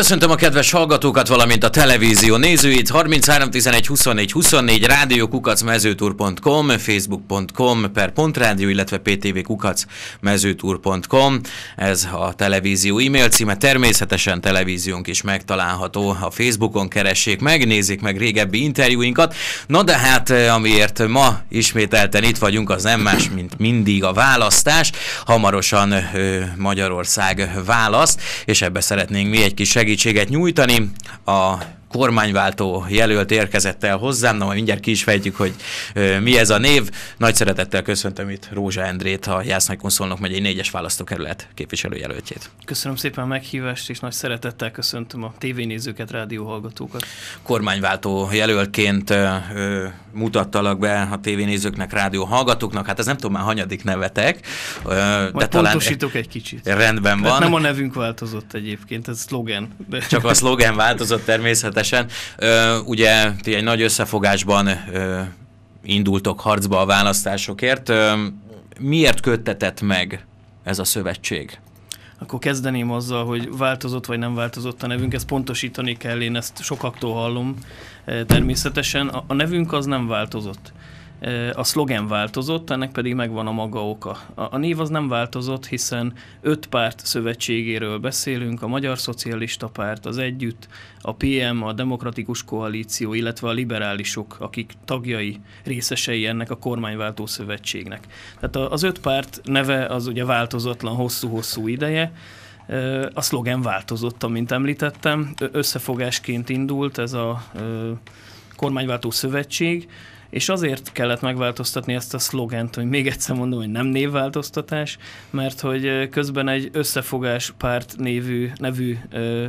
Köszöntöm a kedves hallgatókat, valamint a televízió nézőit. 33 11 24 24 mezőtúr.com facebook.com per pontrádió, illetve mezőtúr.com Ez a televízió e-mail címe, természetesen televíziónk is megtalálható. A Facebookon keressék meg, nézzék meg régebbi interjúinkat. Na de hát, amiért ma ismételten itt vagyunk, az nem más, mint mindig a választás. Hamarosan Magyarország választ, és ebbe szeretnénk mi egy kis segítséget segítséget nyújtani. A kormányváltó jelölt érkezett el hozzám, na majd mindjárt ki is fejtjük, hogy mi ez a név. Nagy szeretettel köszöntöm itt Rózsa Endrét, a Jászai Kunszolnok megyei négyes választókerület képviselőjelöltjét. Köszönöm szépen a meghívást, és nagy szeretettel köszöntöm a tévénézőket, rádióhallgatókat. Kormányváltó jelöltként ö, mutattalak be a tévénézőknek, rádióhallgatóknak, hát ez nem tudom már hanyadik nevetek. Ö, Majd de pontosítok talán... egy kicsit. Rendben Tehát van. nem a nevünk változott egyébként, ez szlogen. De... Csak a szlogen változott természetesen természetesen. Ö, ugye ti egy nagy összefogásban ö, indultok harcba a választásokért. Ö, miért köttetett meg ez a szövetség? Akkor kezdeném azzal, hogy változott vagy nem változott a nevünk, ezt pontosítani kell, én ezt sokaktól hallom természetesen. A, a nevünk az nem változott a szlogen változott, ennek pedig megvan a maga oka. A név az nem változott, hiszen öt párt szövetségéről beszélünk, a Magyar Szocialista Párt, az Együtt, a PM, a Demokratikus Koalíció, illetve a liberálisok, akik tagjai, részesei ennek a kormányváltó szövetségnek. Tehát az öt párt neve az ugye változatlan hosszú-hosszú ideje, a szlogen változott, amint említettem, összefogásként indult ez a kormányváltó szövetség, és azért kellett megváltoztatni ezt a szlogent, hogy még egyszer mondom, hogy nem névváltoztatás, mert hogy közben egy összefogás párt névű, nevű ö,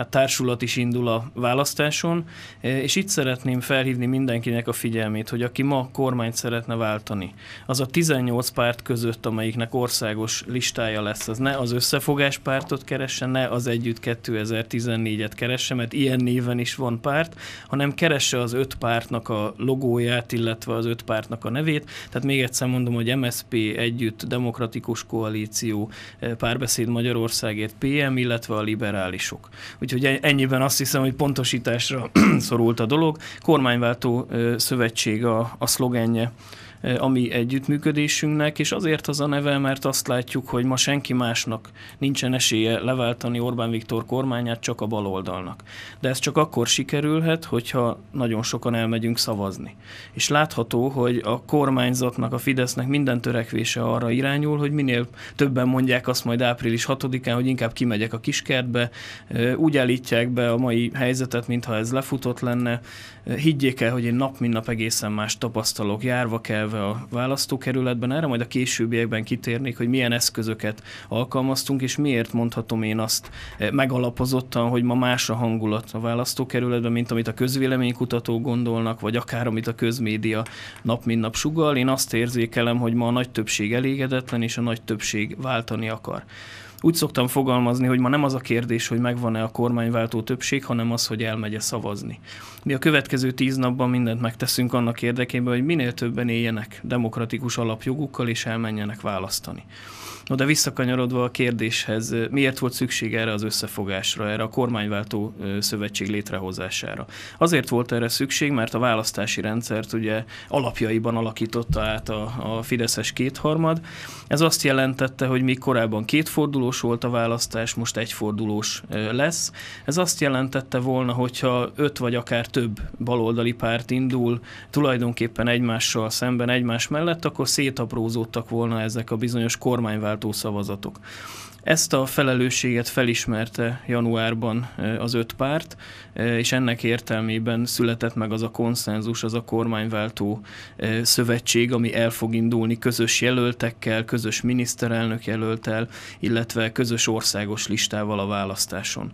hát társulat is indul a választáson, eh, és itt szeretném felhívni mindenkinek a figyelmét, hogy aki ma kormányt szeretne váltani, az a 18 párt között, amelyiknek országos listája lesz, az ne az összefogás pártot keresse, ne az együtt 2014-et keresse, mert ilyen néven is van párt, hanem keresse az öt pártnak a logóját, illetve az öt pártnak a nevét. Tehát még egyszer mondom, hogy MSP együtt, Demokratikus Koalíció, eh, Párbeszéd Magyarországért, PM, illetve a liberálisok. Úgyhogy e- ennyiben azt hiszem, hogy pontosításra szorult a dolog. Kormányváltó szövetség a, a szlogenje Eh, a mi együttműködésünknek, és azért az a neve, mert azt látjuk, hogy ma senki másnak nincsen esélye leváltani Orbán Viktor kormányát, csak a baloldalnak. De ez csak akkor sikerülhet, hogyha nagyon sokan elmegyünk szavazni. És látható, hogy a kormányzatnak, a Fidesznek minden törekvése arra irányul, hogy minél többen mondják azt majd április 6-án, hogy inkább kimegyek a kiskertbe, eh, úgy állítják be a mai helyzetet, mintha ez lefutott lenne. Eh, higgyék el, hogy én nap mint nap egészen más tapasztalok, járva kell elve a választókerületben. Erre majd a későbbiekben kitérnék, hogy milyen eszközöket alkalmaztunk, és miért mondhatom én azt eh, megalapozottan, hogy ma más a hangulat a választókerületben, mint amit a közvéleménykutatók gondolnak, vagy akár amit a közmédia nap mint nap sugal. Én azt érzékelem, hogy ma a nagy többség elégedetlen, és a nagy többség váltani akar úgy szoktam fogalmazni, hogy ma nem az a kérdés, hogy megvan-e a kormányváltó többség, hanem az, hogy elmegye szavazni. Mi a következő tíz napban mindent megteszünk annak érdekében, hogy minél többen éljenek demokratikus alapjogukkal és elmenjenek választani. No de visszakanyarodva a kérdéshez, miért volt szükség erre az összefogásra, erre a kormányváltó szövetség létrehozására? Azért volt erre szükség, mert a választási rendszert ugye alapjaiban alakította át a, a Fideszes kétharmad. Ez azt jelentette, hogy még korábban kétfordulós volt a választás, most egyfordulós lesz. Ez azt jelentette volna, hogyha öt vagy akár több baloldali párt indul tulajdonképpen egymással szemben, egymás mellett, akkor szétaprózódtak volna ezek a bizonyos kormányváltó kiváltó szavazatok. Ezt a felelősséget felismerte januárban e, az öt párt, e, és ennek értelmében született meg az a konszenzus, az a kormányváltó e, szövetség, ami el fog indulni közös jelöltekkel, közös miniszterelnök jelöltel, illetve közös országos listával a választáson.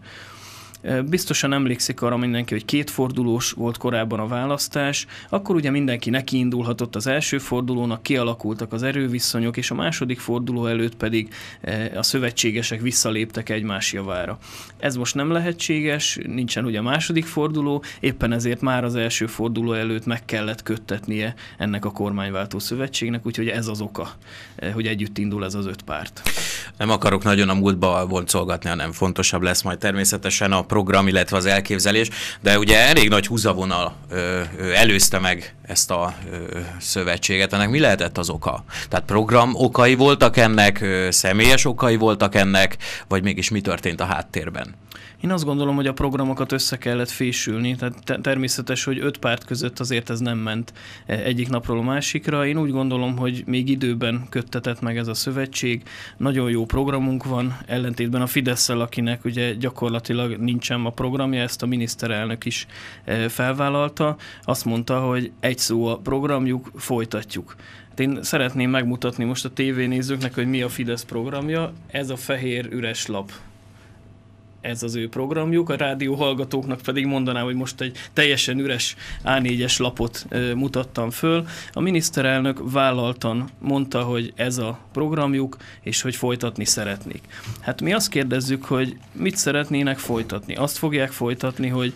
Biztosan emlékszik arra mindenki, hogy kétfordulós volt korábban a választás, akkor ugye mindenki nekiindulhatott az első fordulónak, kialakultak az erőviszonyok, és a második forduló előtt pedig a szövetségesek visszaléptek egymás javára. Ez most nem lehetséges, nincsen ugye a második forduló, éppen ezért már az első forduló előtt meg kellett köttetnie ennek a kormányváltó szövetségnek, úgyhogy ez az oka, hogy együtt indul ez az öt párt. Nem akarok nagyon a múltba voncolgatni, hanem fontosabb lesz majd természetesen a program, illetve az elképzelés, de ugye elég nagy húzavonal ö, ö, előzte meg ezt a ö, szövetséget. Ennek mi lehetett az oka? Tehát program okai voltak ennek, ö, személyes okai voltak ennek, vagy mégis mi történt a háttérben? Én azt gondolom, hogy a programokat össze kellett fésülni, tehát te- természetes, hogy öt párt között azért ez nem ment e, egyik napról a másikra. Én úgy gondolom, hogy még időben köttetett meg ez a szövetség. Nagyon jó programunk van, ellentétben a fidesz akinek ugye gyakorlatilag nincsen a programja, ezt a miniszterelnök is e, felvállalta. Azt mondta, hogy egy szó a programjuk, folytatjuk. Hát én szeretném megmutatni most a tévénézőknek, hogy mi a Fidesz programja. Ez a fehér üres lap ez az ő programjuk, a rádió hallgatóknak pedig mondanám, hogy most egy teljesen üres A4-es lapot mutattam föl. A miniszterelnök vállaltan mondta, hogy ez a programjuk, és hogy folytatni szeretnék. Hát mi azt kérdezzük, hogy mit szeretnének folytatni? Azt fogják folytatni, hogy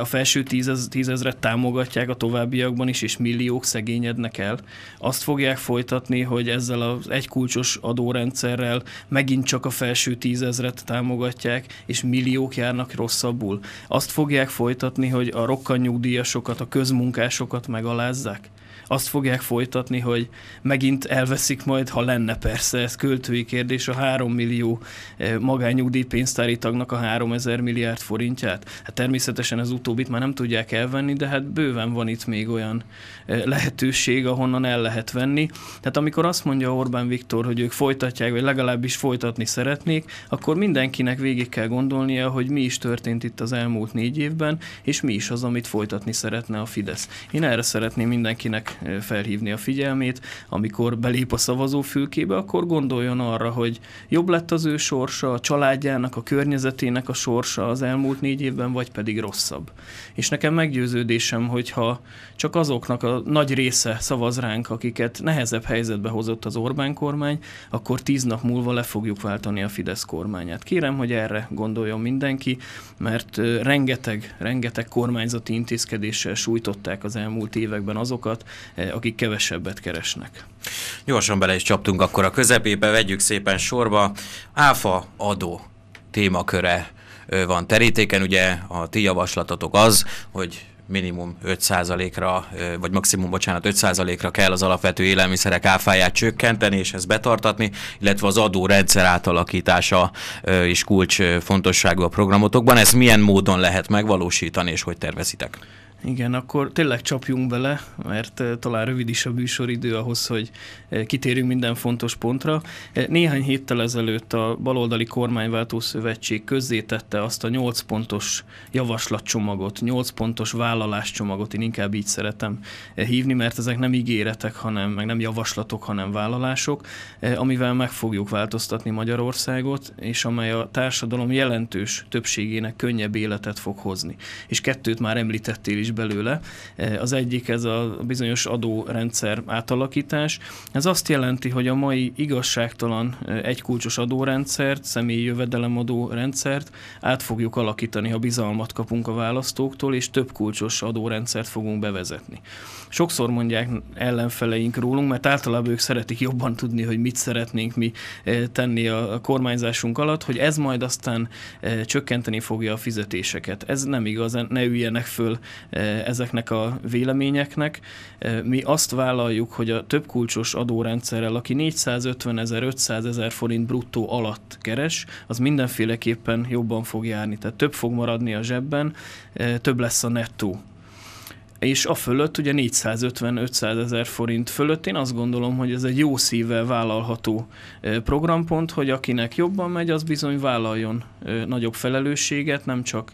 a felső tízez, tízezret támogatják a továbbiakban is, és milliók szegényednek el. Azt fogják folytatni, hogy ezzel az egykulcsos adórendszerrel megint csak a felső tízezret támogatják, és milliók járnak rosszabbul. Azt fogják folytatni, hogy a rokkanyugdíjasokat, a közmunkásokat megalázzák? azt fogják folytatni, hogy megint elveszik majd, ha lenne persze, ez költői kérdés, a 3 millió eh, magányugdíjpénztári tagnak a 3000 milliárd forintját. Hát természetesen az utóbbit már nem tudják elvenni, de hát bőven van itt még olyan eh, lehetőség, ahonnan el lehet venni. Tehát amikor azt mondja Orbán Viktor, hogy ők folytatják, vagy legalábbis folytatni szeretnék, akkor mindenkinek végig kell gondolnia, hogy mi is történt itt az elmúlt négy évben, és mi is az, amit folytatni szeretne a Fidesz. Én erre szeretném mindenkinek felhívni a figyelmét, amikor belép a szavazófülkébe, akkor gondoljon arra, hogy jobb lett az ő sorsa, a családjának, a környezetének a sorsa az elmúlt négy évben, vagy pedig rosszabb. És nekem meggyőződésem, hogyha csak azoknak a nagy része szavaz ránk, akiket nehezebb helyzetbe hozott az Orbán kormány, akkor tíz nap múlva le fogjuk váltani a Fidesz kormányát. Kérem, hogy erre gondoljon mindenki, mert rengeteg, rengeteg kormányzati intézkedéssel sújtották az elmúlt években azokat, Eh, akik kevesebbet keresnek. Gyorsan bele is csaptunk akkor a közepébe, vegyük szépen sorba. Áfa adó témaköre van terítéken, ugye a ti javaslatotok az, hogy minimum 5%-ra, vagy maximum, bocsánat, 5%-ra kell az alapvető élelmiszerek áfáját csökkenteni, és ezt betartatni, illetve az adórendszer átalakítása is kulcs fontosságú a programotokban. Ezt milyen módon lehet megvalósítani, és hogy tervezitek? Igen, akkor tényleg csapjunk bele, mert eh, talán rövid is a műsoridő ahhoz, hogy eh, kitérjünk minden fontos pontra. Eh, néhány héttel ezelőtt a Baloldali Kormányváltó Szövetség közzétette azt a 8 pontos javaslatcsomagot, 8 pontos vállaláscsomagot, én inkább így szeretem hívni, mert ezek nem ígéretek, hanem meg nem javaslatok, hanem vállalások, amivel meg fogjuk változtatni Magyarországot, és amely a társadalom jelentős többségének könnyebb életet fog hozni. És kettőt már említettél is belőle. E, az egyik ez a bizonyos adórendszer átalakítás. Ez azt jelenti, hogy a mai igazságtalan e, egykulcsos adórendszert, személyi jövedelemadó rendszert át fogjuk alakítani, ha bizalmat kapunk a választóktól, és több kulcsos adórendszert fogunk bevezetni sokszor mondják ellenfeleink rólunk, mert általában ők szeretik jobban tudni, hogy mit szeretnénk mi eh, tenni a kormányzásunk alatt, hogy ez majd aztán eh, csökkenteni fogja a fizetéseket. Ez nem igaz, ne üljenek föl eh, ezeknek a véleményeknek. Mi azt vállaljuk, hogy a több kulcsos adórendszerrel, aki 450 ezer, 500 ezer forint bruttó alatt keres, az mindenféleképpen jobban fog járni. Tehát több fog maradni a zsebben, több lesz a nettó és a fölött ugye 450-500 ezer forint fölött én azt gondolom, hogy ez egy jó szívvel vállalható programpont, hogy akinek jobban megy, az bizony vállaljon nagyobb felelősséget, nem csak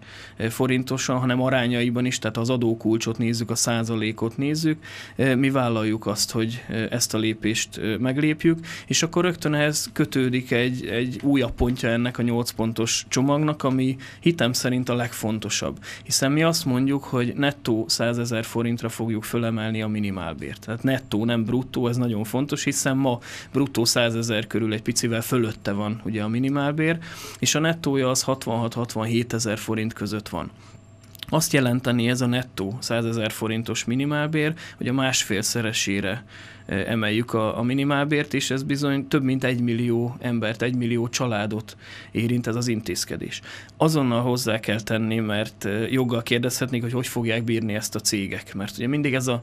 forintosan, hanem arányaiban is, tehát az adókulcsot nézzük, a százalékot nézzük, mi vállaljuk azt, hogy ezt a lépést meglépjük, és akkor rögtön ehhez kötődik egy, egy újabb pontja ennek a 8 pontos csomagnak, ami hitem szerint a legfontosabb. Hiszen mi azt mondjuk, hogy nettó 100 ezer ezer forintra fogjuk fölemelni a minimálbért. Tehát nettó, nem bruttó, ez nagyon fontos, hiszen ma bruttó 100 ezer körül egy picivel fölötte van ugye a minimálbér, és a nettója az 66-67 ezer forint között van. Azt jelenteni ez a nettó 100 ezer forintos minimálbér, hogy a másfélszeresére emeljük a, a minimálbért, és ez bizony több mint egy millió embert, egy millió családot érint ez az intézkedés. Azonnal hozzá kell tenni, mert joggal kérdezhetnék, hogy hogy fogják bírni ezt a cégek, mert ugye mindig ez a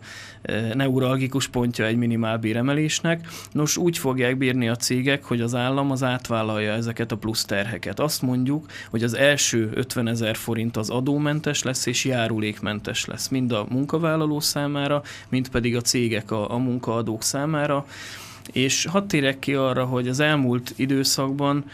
neuralgikus pontja egy minimálbér emelésnek. Nos, úgy fogják bírni a cégek, hogy az állam az átvállalja ezeket a plusz terheket. Azt mondjuk, hogy az első 50 ezer forint az adómentes lesz, és járulékmentes lesz, mind a munkavállaló számára, mind pedig a cégek a, a munkaadó adók számára, és hadd térek ki arra, hogy az elmúlt időszakban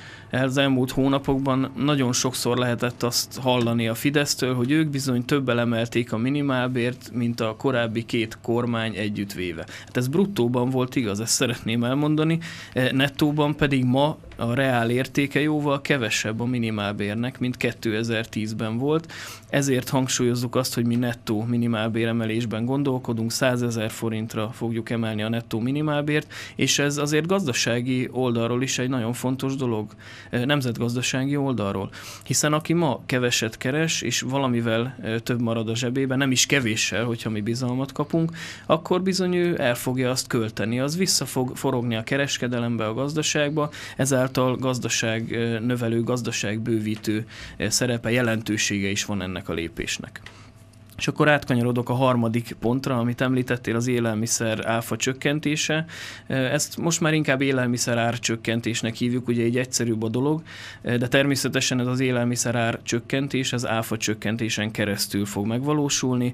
az elmúlt hónapokban nagyon sokszor lehetett azt hallani a Fidesztől, hogy ők bizony többel emelték a minimálbért, mint a korábbi két kormány együttvéve. Hát ez bruttóban volt igaz, ezt szeretném elmondani, eh, nettóban pedig ma a reál értéke jóval kevesebb a minimálbérnek, mint 2010-ben volt. Ezért hangsúlyozzuk azt, hogy mi nettó minimálbéremelésben gondolkodunk, 100 ezer forintra fogjuk emelni a nettó minimálbért, és ez azért gazdasági oldalról is egy nagyon fontos dolog nemzetgazdasági oldalról. Hiszen aki ma keveset keres, és valamivel több marad a zsebében, nem is kevéssel, hogyha mi bizalmat kapunk, akkor bizony ő el fogja azt költeni. Az vissza fog forogni a kereskedelembe, a gazdaságba, ezáltal gazdaság növelő, gazdaság bővítő szerepe, jelentősége is van ennek a lépésnek. És akkor átkanyarodok a harmadik pontra, amit említettél, az élelmiszer áfa csökkentése. Ezt most már inkább élelmiszer ár csökkentésnek hívjuk, ugye egy egyszerűbb a dolog, de természetesen ez az élelmiszer ár csökkentés, az áfa csökkentésen keresztül fog megvalósulni.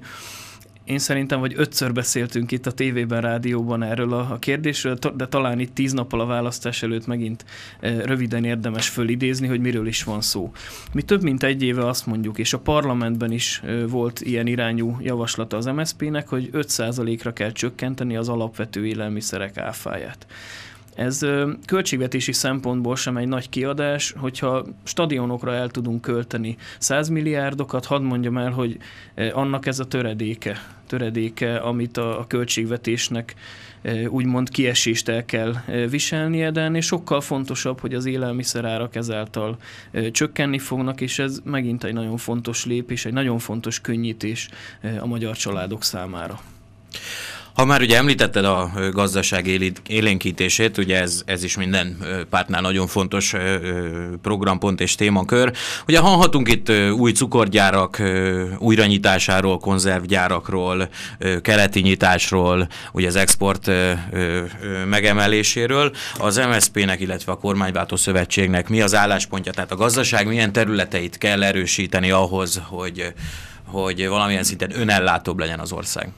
Én szerintem, hogy ötször beszéltünk itt a tévében, rádióban erről a, a kérdésről, de talán itt tíz nappal a választás előtt megint röviden érdemes fölidézni, hogy miről is van szó. Mi több mint egy éve azt mondjuk, és a parlamentben is volt ilyen irányú javaslata az MSZP-nek, hogy 5%-ra kell csökkenteni az alapvető élelmiszerek áfáját. Ez költségvetési szempontból sem egy nagy kiadás, hogyha stadionokra el tudunk költeni 100 milliárdokat, hadd mondjam el, hogy annak ez a töredéke, töredéke amit a, a költségvetésnek úgymond kiesést el kell viselnie, de ennél sokkal fontosabb, hogy az élelmiszerárak ezáltal csökkenni fognak, és ez megint egy nagyon fontos lépés, egy nagyon fontos könnyítés a magyar családok számára. Ha már ugye említetted a gazdaság élénkítését, ugye ez, ez is minden pártnál nagyon fontos programpont és témakör. Ugye hallhatunk itt új cukorgyárak újranyitásáról, konzervgyárakról, keleti nyitásról, ugye az export megemeléséről. Az MSZP-nek, illetve a Kormányváltó Szövetségnek mi az álláspontja, tehát a gazdaság milyen területeit kell erősíteni ahhoz, hogy, hogy valamilyen szinten önellátóbb legyen az ország?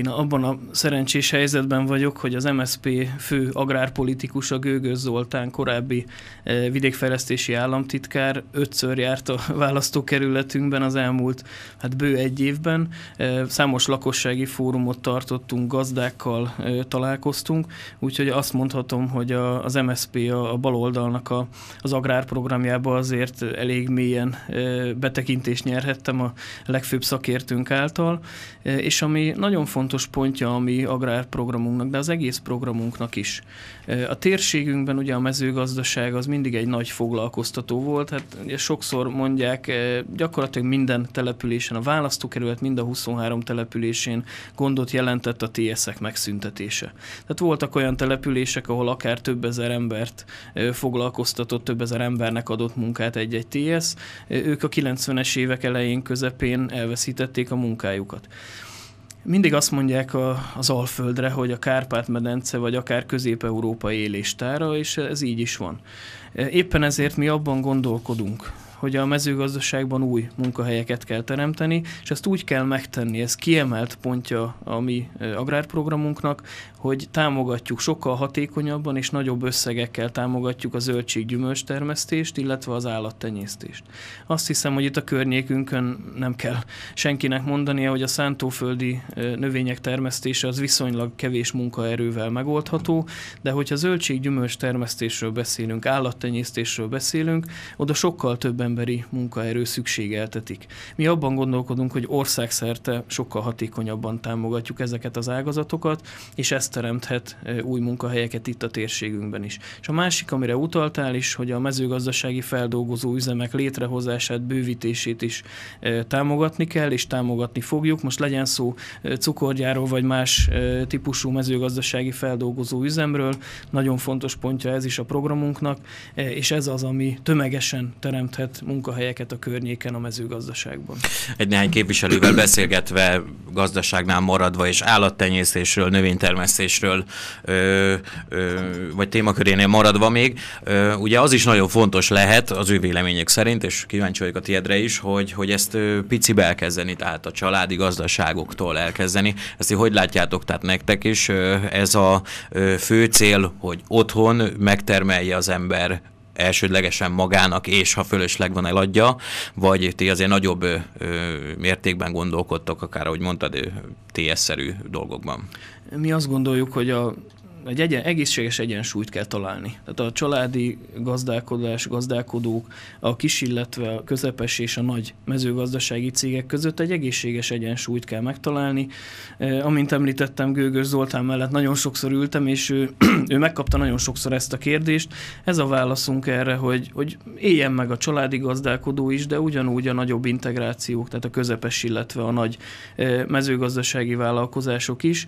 Én abban a szerencsés helyzetben vagyok, hogy az MSP fő agrárpolitikusa Gőgöz Zoltán, korábbi eh, vidékfejlesztési államtitkár, ötször járt a választókerületünkben az elmúlt hát bő egy évben. Eh, számos lakossági fórumot tartottunk, gazdákkal eh, találkoztunk, úgyhogy azt mondhatom, hogy az MSP a baloldalnak a, az agrárprogramjába azért elég mélyen betekintést nyerhettem a legfőbb szakértőnk által, és ami nagyon fontos, fontos pontja a mi agrárprogramunknak, de az egész programunknak is. A térségünkben ugye a mezőgazdaság az mindig egy nagy foglalkoztató volt, hát ugye sokszor mondják, gyakorlatilag minden településen, a választókerület mind a 23 településén gondot jelentett a tsz ek megszüntetése. Tehát voltak olyan települések, ahol akár több ezer embert foglalkoztatott, több ezer embernek adott munkát egy-egy TSZ, ők a 90-es évek elején, közepén elveszítették a munkájukat. Mindig azt mondják a, az Alföldre, hogy a Kárpát-medence vagy akár Közép-Európa éléstára, és ez így is van. Éppen ezért mi abban gondolkodunk, hogy a mezőgazdaságban új munkahelyeket kell teremteni, és ezt úgy kell megtenni, ez kiemelt pontja a mi agrárprogramunknak, hogy támogatjuk sokkal hatékonyabban és nagyobb összegekkel támogatjuk a zöldséggyümölcs termesztést, illetve az állattenyésztést. Azt hiszem, hogy itt a környékünkön nem kell senkinek mondania, hogy a szántóföldi növények termesztése az viszonylag kevés munkaerővel megoldható, de hogyha zöldséggyümölcs termesztésről beszélünk, állattenyésztésről beszélünk, oda sokkal több emberi munkaerő szükségeltetik. Mi abban gondolkodunk, hogy országszerte sokkal hatékonyabban támogatjuk ezeket az ágazatokat, és ezt teremthet új munkahelyeket itt a térségünkben is. És a másik, amire utaltál is, hogy a mezőgazdasági feldolgozó üzemek létrehozását, bővítését is támogatni kell, és támogatni fogjuk. Most legyen szó cukorgyáról, vagy más típusú mezőgazdasági feldolgozó üzemről. Nagyon fontos pontja ez is a programunknak, és ez az, ami tömegesen teremthet munkahelyeket a környéken a mezőgazdaságban. Egy néhány képviselővel beszélgetve, gazdaságnál maradva és állattenyésztésről, növénytermesztésről fejlesztésről ö, ö, vagy témakörénél maradva még, ö, ugye az is nagyon fontos lehet az ő vélemények szerint, és kíváncsi vagyok a tiedre is, hogy, hogy ezt ö, picibe elkezdeni, tehát a családi gazdaságoktól elkezdeni. Ezt így hogy látjátok, tehát nektek is ö, ez a ö, fő cél, hogy otthon megtermelje az ember elsődlegesen magának, és ha fölösleg van, eladja, vagy ti azért nagyobb ö, mértékben gondolkodtok, akár ahogy mondtad, TS-szerű dolgokban? Mi azt gondoljuk, hogy a egy egyen, egészséges egyensúlyt kell találni. Tehát a családi gazdálkodás, gazdálkodók, a kis, illetve a közepes és a nagy mezőgazdasági cégek között egy egészséges egyensúlyt kell megtalálni. E, amint említettem, Gőgös Zoltán mellett nagyon sokszor ültem, és ő, ő megkapta nagyon sokszor ezt a kérdést. Ez a válaszunk erre, hogy, hogy éljen meg a családi gazdálkodó is, de ugyanúgy a nagyobb integrációk, tehát a közepes, illetve a nagy e, mezőgazdasági vállalkozások is.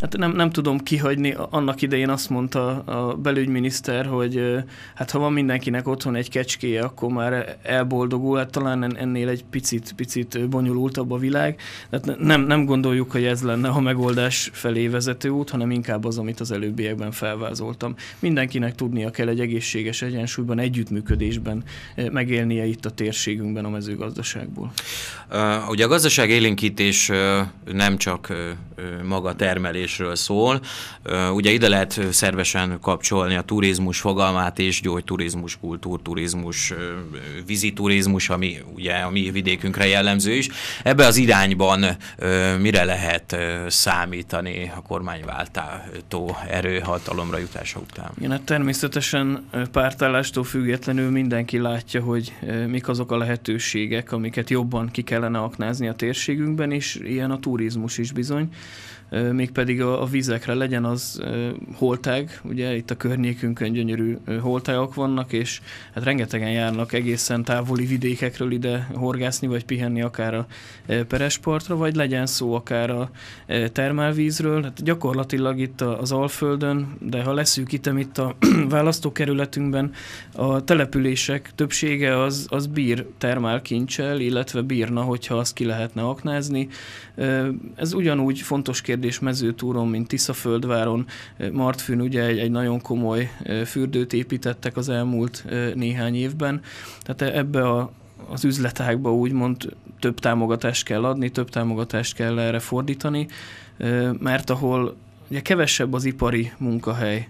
Hát nem, nem tudom kihagyni, annak idején azt mondta a belügyminiszter, hogy hát ha van mindenkinek otthon egy kecskéje, akkor már elboldogul, hát talán ennél egy picit, picit bonyolultabb a világ. Hát nem, nem gondoljuk, hogy ez lenne a megoldás felé vezető út, hanem inkább az, amit az előbbiekben felvázoltam. Mindenkinek tudnia kell egy egészséges egyensúlyban, együttműködésben megélnie itt a térségünkben a mezőgazdaságból. Uh, ugye a gazdaság élénkítés uh, nem csak uh, maga termelés, kezelésről szól. Ugye ide lehet szervesen kapcsolni a turizmus fogalmát és gyógyturizmus, kultúrturizmus, viziturizmus, ami ugye a mi vidékünkre jellemző is. Ebbe az irányban mire lehet számítani a kormányváltó erőhatalomra jutása után? Igen, hát természetesen pártállástól függetlenül mindenki látja, hogy mik azok a lehetőségek, amiket jobban ki kellene aknázni a térségünkben, és ilyen a turizmus is bizony mégpedig a, a vizekre legyen az holtág, ugye itt a környékünkön gyönyörű holtágok vannak, és hát rengetegen járnak egészen távoli vidékekről ide horgászni, vagy pihenni akár a perespartra, vagy legyen szó akár a termálvízről. Hát gyakorlatilag itt az Alföldön, de ha itt, itt a választókerületünkben, a települések többsége az, az bír termálkincsel, illetve bírna, hogyha azt ki lehetne aknázni. Ez ugyanúgy fontos kérdés, kérdés Mezőtúron, mint Tiszaföldváron, Martfűn ugye egy, egy nagyon komoly fürdőt építettek az elmúlt néhány évben. Tehát e, ebbe a, az üzletákba úgymond több támogatást kell adni, több támogatást kell erre fordítani, mert ahol ugye kevesebb az ipari munkahely,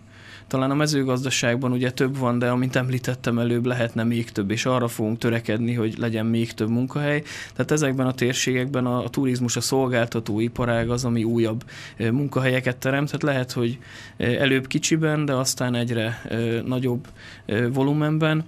talán a mezőgazdaságban ugye több van, de amint említettem előbb, lehetne még több, és arra fogunk törekedni, hogy legyen még több munkahely. Tehát ezekben a térségekben a, a turizmus, a szolgáltató iparág az, ami újabb munkahelyeket teremt. Tehát lehet, hogy előbb kicsiben, de aztán egyre nagyobb volumenben.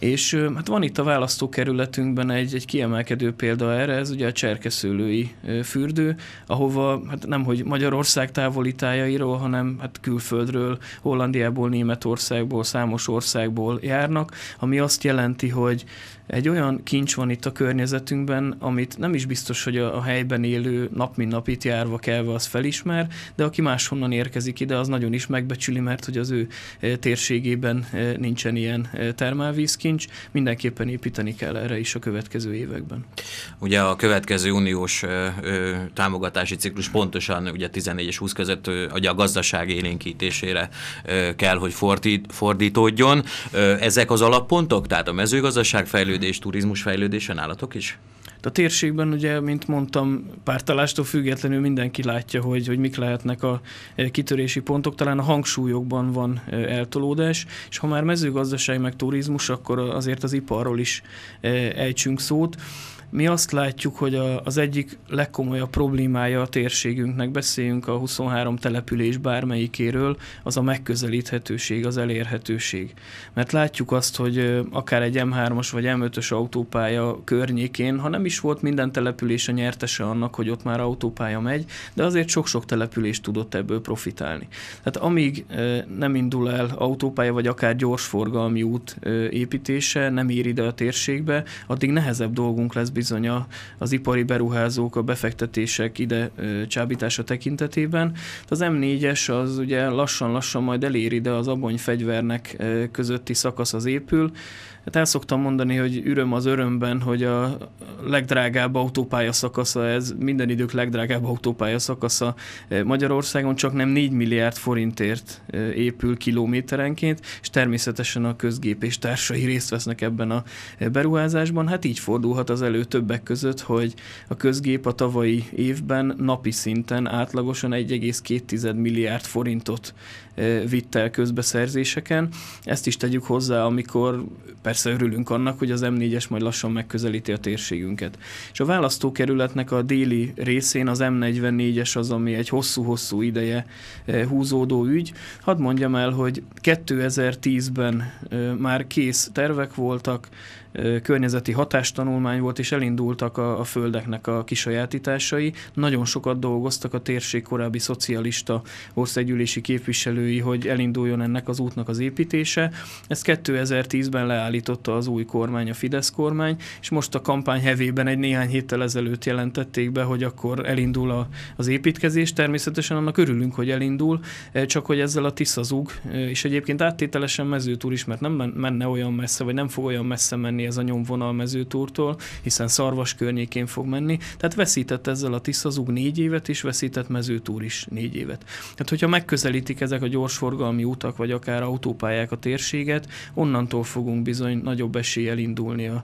És hát van itt a választókerületünkben egy, egy kiemelkedő példa erre, ez ugye a cserkeszőlői fürdő, ahova hát nem hogy Magyarország távolítájairól, hanem hát külföldről, Hollandiából, Németországból, számos országból járnak, ami azt jelenti, hogy egy olyan kincs van itt a környezetünkben, amit nem is biztos, hogy a, a helyben élő nap mint nap itt járva kelve az felismer, de aki máshonnan érkezik ide, az nagyon is megbecsüli, mert hogy az ő e, térségében e, nincsen ilyen e, termálvízkincs. Mindenképpen építeni kell erre is a következő években. Ugye a következő uniós támogatási ciklus pontosan ugye 14 és 20 között ugye a gazdaság élénkítésére kell, hogy fordít, fordítódjon. Ezek az alappontok, tehát a mezőgazdaság fejlődés, fejlődés, turizmus fejlődése nálatok is? A térségben ugye, mint mondtam, pártalástól függetlenül mindenki látja, hogy, hogy mik lehetnek a eh, kitörési pontok. Talán a hangsúlyokban van eh, eltolódás, és ha már mezőgazdaság meg turizmus, akkor azért az iparról is eh, ejtsünk szót. Mi azt látjuk, hogy a, az egyik legkomolyabb problémája a térségünknek, beszéljünk a 23 település bármelyikéről, az a megközelíthetőség, az elérhetőség. Mert látjuk azt, hogy akár egy M3-as vagy M5-ös autópálya környékén, ha nem is volt minden település a nyertese annak, hogy ott már autópálya megy, de azért sok-sok település tudott ebből profitálni. Tehát amíg nem indul el autópálya, vagy akár gyorsforgalmi út építése, nem ér ide a térségbe, addig nehezebb dolgunk lesz bizony a, az ipari beruházók, a befektetések ide csábítása tekintetében. de Az M4-es az ugye lassan-lassan majd eléri, de az abony fegyvernek közötti szakasz az épül, Hát el szoktam mondani, hogy üröm az örömben, hogy a legdrágább autópálya szakasza, ez minden idők legdrágább autópálya szakasza e, Magyarországon csak nem 4 milliárd forintért e, épül kilométerenként, és természetesen a közgép és társai részt vesznek ebben a e, beruházásban. Hát így fordulhat az elő többek között, hogy a közgép a tavalyi évben napi szinten átlagosan 1,2 milliárd forintot vitt el közbeszerzéseken. Ezt is tegyük hozzá, amikor persze örülünk annak, hogy az M4-es majd lassan megközelíti a térségünket. És a választókerületnek a déli részén az M44-es az, ami egy hosszú-hosszú ideje húzódó ügy. Hadd mondjam el, hogy 2010-ben már kész tervek voltak, környezeti hatástanulmány volt, és elindultak a, a földeknek a kisajátításai. Nagyon sokat dolgoztak a térség korábbi szocialista országgyűlési képviselői, hogy elinduljon ennek az útnak az építése. Ezt 2010-ben leállította az új kormány, a Fidesz kormány, és most a kampány hevében egy néhány héttel ezelőtt jelentették be, hogy akkor elindul a, az építkezés. Természetesen annak örülünk, hogy elindul, csak hogy ezzel a zug, és egyébként áttételesen mezőtúr is, mert nem menne olyan messze, vagy nem fog olyan messze menni, menni ez a nyomvonal mezőtúrtól, hiszen szarvas környékén fog menni, tehát veszített ezzel a Tisza Zug négy évet, és veszített mezőtúr is négy évet. Tehát hogyha megközelítik ezek a gyorsforgalmi utak, vagy akár autópályák a térséget, onnantól fogunk bizony nagyobb eséllyel indulni a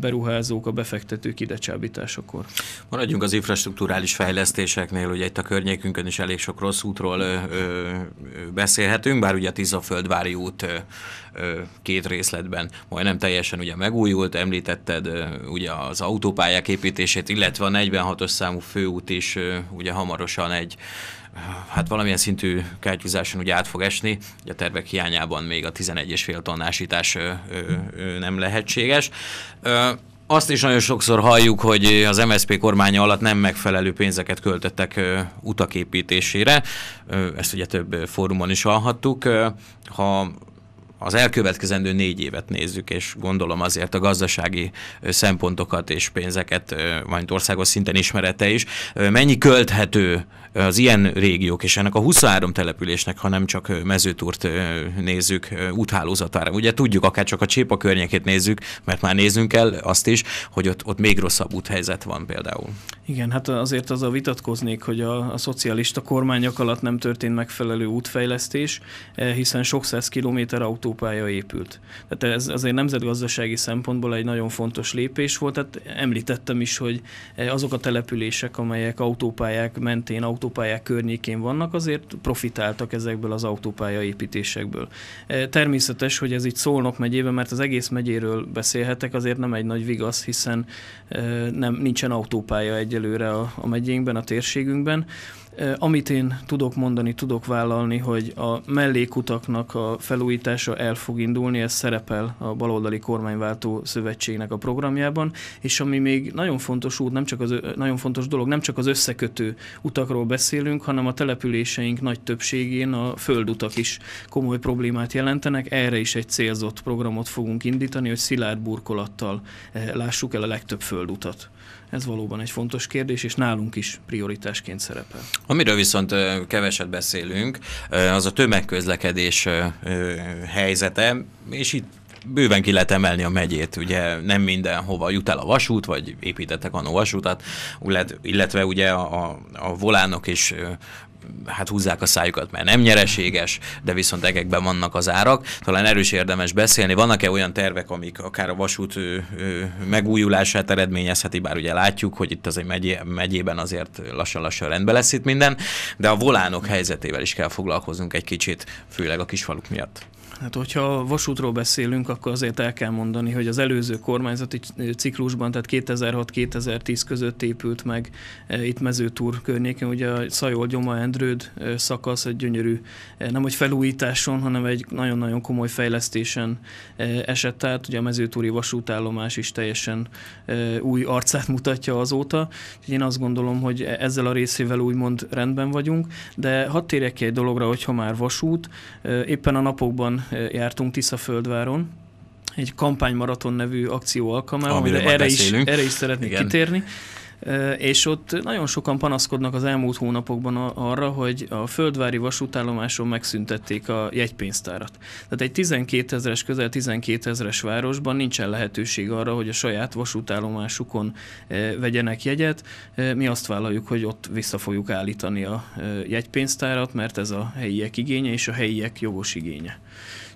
beruházók, a befektetők idecsábításakor. Maradjunk az infrastruktúrális fejlesztéseknél, ugye itt a környékünkön is elég sok rossz útról ö, ö, beszélhetünk, bár ugye a Tizaföldvári út két részletben majdnem teljesen ugye megújult, említetted ugye az autópályák építését, illetve a 46-os számú főút is ugye hamarosan egy hát valamilyen szintű kártyúzáson ugye át fog esni, ugye a tervek hiányában még a 11,5 tonnásítás nem lehetséges. Azt is nagyon sokszor halljuk, hogy az MSZP kormánya alatt nem megfelelő pénzeket költöttek utaképítésére. Ezt ugye több fórumon is hallhattuk. Ha az elkövetkezendő négy évet nézzük, és gondolom azért a gazdasági szempontokat és pénzeket, majd országos szinten ismerete is, mennyi költhető az ilyen régiók, és ennek a 23 településnek, ha nem csak mezőtúrt nézzük, úthálózatára. Ugye tudjuk, akár csak a Csépa környékét nézzük, mert már nézünk el azt is, hogy ott, ott még rosszabb úthelyzet van például. Igen, hát azért az a vitatkoznék, hogy a, a szocialista kormányok alatt nem történt megfelelő útfejlesztés, eh, hiszen sok száz kilométer autó autópálya épült. Tehát ez azért nemzetgazdasági szempontból egy nagyon fontos lépés volt. Tehát említettem is, hogy azok a települések, amelyek autópályák mentén, autópályák környékén vannak, azért profitáltak ezekből az autópálya építésekből. E, természetes, hogy ez itt Szolnok megyében, mert az egész megyéről beszélhetek, azért nem egy nagy vigasz, hiszen e, nem, nincsen autópálya egyelőre a, a megyénkben, a térségünkben. Amit én tudok mondani, tudok vállalni, hogy a mellékutaknak a felújítása el fog indulni, ez szerepel a baloldali kormányváltó szövetségnek a programjában, és ami még nagyon fontos út, nem csak az, nagyon fontos dolog, nem csak az összekötő utakról beszélünk, hanem a településeink nagy többségén a földutak is komoly problémát jelentenek, erre is egy célzott programot fogunk indítani, hogy szilárd burkolattal eh, lássuk el a legtöbb földutat. Ez valóban egy fontos kérdés, és nálunk is prioritásként szerepel. Amiről viszont keveset beszélünk, az a tömegközlekedés helyzete, és itt bőven ki lehet emelni a megyét, ugye nem mindenhova jut el a vasút, vagy építettek annó vasútat, illetve ugye a, a volánok és hát húzzák a szájukat, mert nem nyereséges, de viszont egekben vannak az árak. Talán erős érdemes beszélni. Vannak-e olyan tervek, amik akár a vasút ö, ö, megújulását eredményezheti, bár ugye látjuk, hogy itt az egy megyé, megyében azért lassan-lassan rendbe lesz itt minden, de a volánok helyzetével is kell foglalkoznunk egy kicsit, főleg a kisfaluk miatt. Hát hogyha vasútról beszélünk, akkor azért el kell mondani, hogy az előző kormányzati ciklusban, tehát 2006-2010 között épült meg e, itt mezőtúr környékén, ugye a Szajol Gyoma Endrőd e, szakasz egy gyönyörű, e, nem hogy felújításon, hanem egy nagyon-nagyon komoly fejlesztésen esett át, ugye a mezőtúri vasútállomás is teljesen új arcát mutatja azóta, úgyhogy én azt gondolom, hogy ezzel a részével úgymond rendben vagyunk, de hadd térjek ki egy dologra, hogyha már vasút, éppen a napokban jártunk Tiszaföldváron, egy kampánymaraton nevű akció alkalmával, amire erre is, erre is szeretnék Igen. kitérni és ott nagyon sokan panaszkodnak az elmúlt hónapokban arra, hogy a földvári vasútállomáson megszüntették a jegypénztárat. Tehát egy 12 ezeres, közel 12 ezeres városban nincsen lehetőség arra, hogy a saját vasútállomásukon vegyenek jegyet. Mi azt vállaljuk, hogy ott vissza fogjuk állítani a jegypénztárat, mert ez a helyiek igénye és a helyiek jogos igénye.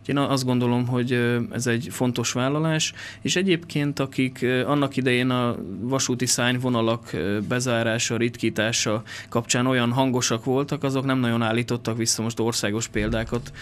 Én azt gondolom, hogy ez egy fontos vállalás, és egyébként akik annak idején a vasúti szányvonalak bezárása, ritkítása kapcsán olyan hangosak voltak, azok nem nagyon állítottak vissza most országos példákat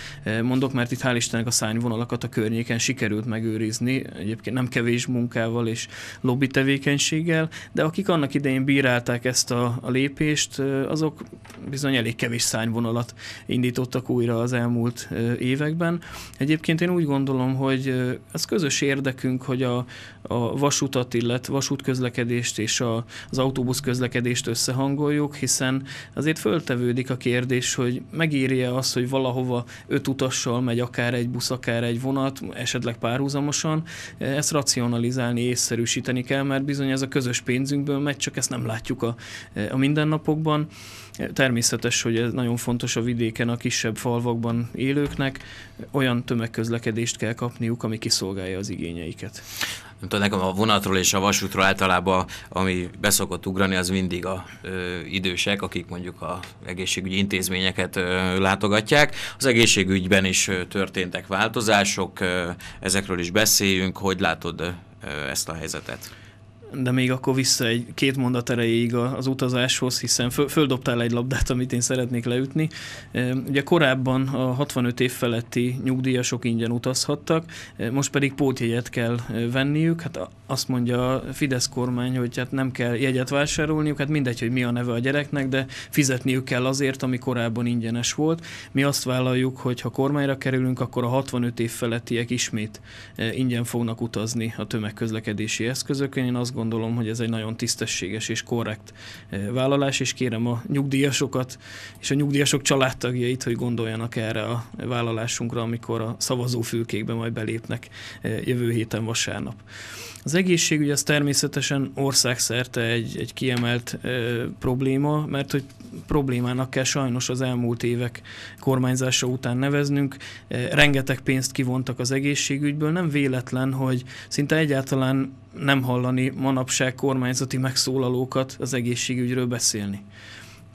mondok, mert itt hál' Istennek a szányvonalakat a környéken sikerült megőrizni, egyébként nem kevés munkával és lobby tevékenységgel, de akik annak idején bírálták ezt a, a lépést, azok bizony elég kevés szányvonalat indítottak újra az elmúlt években. Egyébként én úgy gondolom, hogy ez közös érdekünk, hogy a, a vasutat, illetve vasútközlekedést és a, az autóbusz közlekedést összehangoljuk, hiszen azért föltevődik a kérdés, hogy megírja az, hogy valahova öt utassal megy akár egy busz, akár egy vonat, esetleg párhuzamosan, ezt racionalizálni, észszerűsíteni kell, mert bizony ez a közös pénzünkből megy, csak ezt nem látjuk a, a mindennapokban. Természetes, hogy ez nagyon fontos a vidéken, a kisebb falvakban élőknek, olyan tömegközlekedést kell kapniuk, ami kiszolgálja az igényeiket nem tudom, nekem a vonatról és a vasútról általában, ami beszokott ugrani, az mindig a ö, idősek, akik mondjuk a egészségügyi intézményeket ö, látogatják. Az egészségügyben is ö, történtek változások, ö, ezekről is beszéljünk, hogy látod ö, ezt a helyzetet? de még akkor vissza egy két mondat erejéig az utazáshoz, hiszen föl, földobtál egy labdát, amit én szeretnék leütni. Ugye korábban a 65 év feletti nyugdíjasok ingyen utazhattak, most pedig pótjegyet kell venniük. Hát azt mondja a Fidesz kormány, hogy hát nem kell jegyet vásárolniuk, hát mindegy, hogy mi a neve a gyereknek, de fizetniük kell azért, ami korábban ingyenes volt. Mi azt vállaljuk, hogy ha kormányra kerülünk, akkor a 65 év felettiek ismét ingyen fognak utazni a tömegközlekedési eszközökön. Én azt gondolom, hogy ez egy nagyon tisztességes és korrekt eh, vállalás, és kérem a nyugdíjasokat és a nyugdíjasok családtagjait, hogy gondoljanak erre a vállalásunkra, amikor a szavazófülkékbe majd belépnek eh, jövő héten vasárnap. Az egészségügy az természetesen országszerte egy, egy kiemelt ö, probléma, mert hogy problémának kell sajnos az elmúlt évek kormányzása után neveznünk. E, rengeteg pénzt kivontak az egészségügyből, nem véletlen, hogy szinte egyáltalán nem hallani manapság kormányzati megszólalókat az egészségügyről beszélni.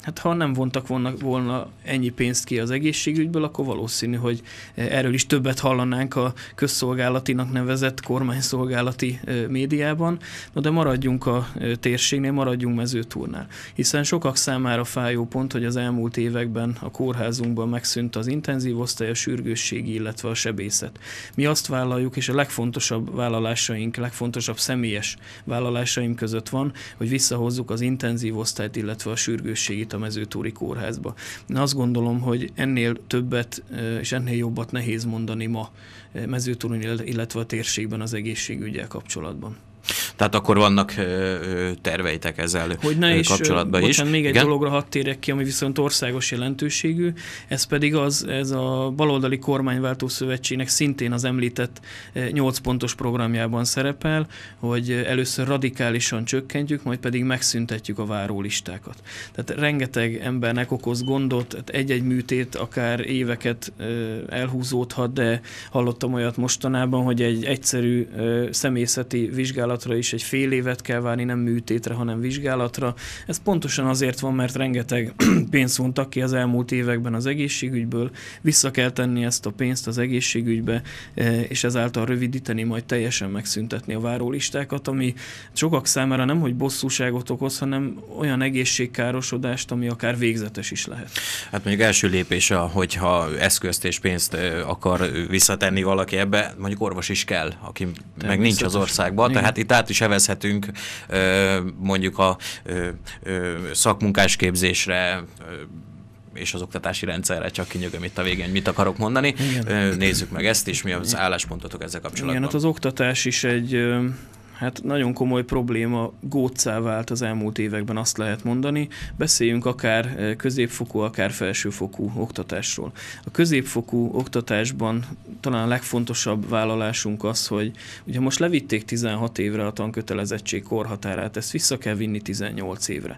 Hát ha nem vontak volna, volna ennyi pénzt ki az egészségügyből, akkor valószínű, hogy e, erről is többet hallanánk a közszolgálatinak nevezett kormányszolgálati e, médiában. Na de maradjunk a e, térségnél, maradjunk mezőtúrnál. Hiszen sokak számára fájó pont, hogy az elmúlt években a kórházunkban megszűnt az intenzív osztály, a sürgősségi, illetve a sebészet. Mi azt vállaljuk, és a legfontosabb vállalásaink, legfontosabb személyes vállalásaim között van, hogy visszahozzuk az intenzív osztályt, illetve a sürgősségit a mezőtúri kórházba. Én azt gondolom, hogy ennél többet és ennél jobbat nehéz mondani ma mezőtúrin, illetve a térségben az egészségügyel kapcsolatban. Tehát akkor vannak terveitek ezzel Hogyne kapcsolatban is. Bocsánat, még egy Igen? dologra hadd térek ki, ami viszont országos jelentőségű, ez pedig az, ez a baloldali kormányváltó szövetségnek szintén az említett 8 pontos programjában szerepel, hogy először radikálisan csökkentjük, majd pedig megszüntetjük a várólistákat. Tehát rengeteg embernek okoz gondot, egy-egy műtét akár éveket elhúzódhat, de hallottam olyat mostanában, hogy egy egyszerű személyzeti vizsgálat vizsgálatra is egy fél évet kell várni, nem műtétre, hanem vizsgálatra. Ez pontosan azért van, mert rengeteg pénzt vontak ki az elmúlt években az egészségügyből, vissza kell tenni ezt a pénzt az egészségügybe, e, és ezáltal rövidíteni, majd teljesen megszüntetni a várólistákat, ami sokak számára nem hogy bosszúságot okoz, hanem olyan egészségkárosodást, ami akár végzetes is lehet. Hát mondjuk első lépés, hogyha eszközt és pénzt e, akar visszatenni valaki ebbe, mondjuk orvos is kell, aki meg nincs az országban, Igen. tehát itt itt át is evezhetünk mondjuk a szakmunkásképzésre, és az oktatási rendszerre, csak kinyögöm itt a végén, mit akarok mondani. Igen. Nézzük meg ezt is, mi az álláspontotok ezzel kapcsolatban. Igen, hát az oktatás is egy Hát nagyon komoly probléma gócá vált az elmúlt években, azt lehet mondani. Beszéljünk akár eh, középfokú, akár felsőfokú oktatásról. A középfokú oktatásban talán a legfontosabb vállalásunk az, hogy ugye most levitték 16 évre a tankötelezettség korhatárát, ezt vissza kell vinni 18 évre.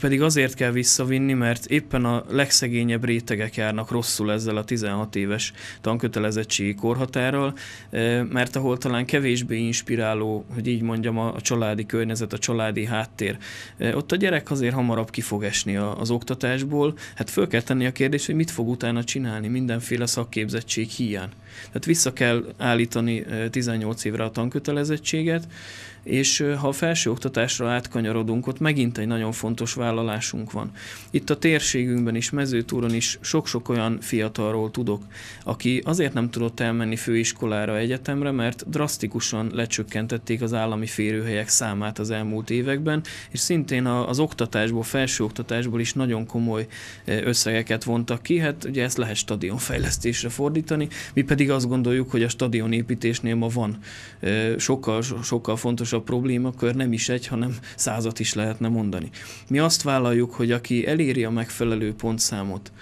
pedig azért kell visszavinni, mert éppen a legszegényebb rétegek járnak rosszul ezzel a 16 éves tankötelezettségi korhatárral, eh, mert ahol talán kevésbé inspiráló, hogy így mondjam, a, a családi környezet, a családi háttér. E, ott a gyerek azért hamarabb ki fog esni a, az oktatásból. Hát föl kell tenni a kérdést, hogy mit fog utána csinálni mindenféle szakképzettség hiány. Tehát vissza kell állítani 18 évre a tankötelezettséget, és ha a felsőoktatásra átkanyarodunk, ott megint egy nagyon fontos vállalásunk van. Itt a térségünkben is, mezőtúron is sok-sok olyan fiatalról tudok, aki azért nem tudott elmenni főiskolára, egyetemre, mert drasztikusan lecsökkentették az állami férőhelyek számát az elmúlt években, és szintén az oktatásból, felsőoktatásból is nagyon komoly összegeket vontak ki, hát ugye ezt lehet stadionfejlesztésre fordítani, mi pedig pedig azt gondoljuk, hogy a stadionépítésnél ma van sokkal, sokkal fontosabb akkor nem is egy, hanem százat is lehetne mondani. Mi azt vállaljuk, hogy aki eléri a megfelelő pontszámot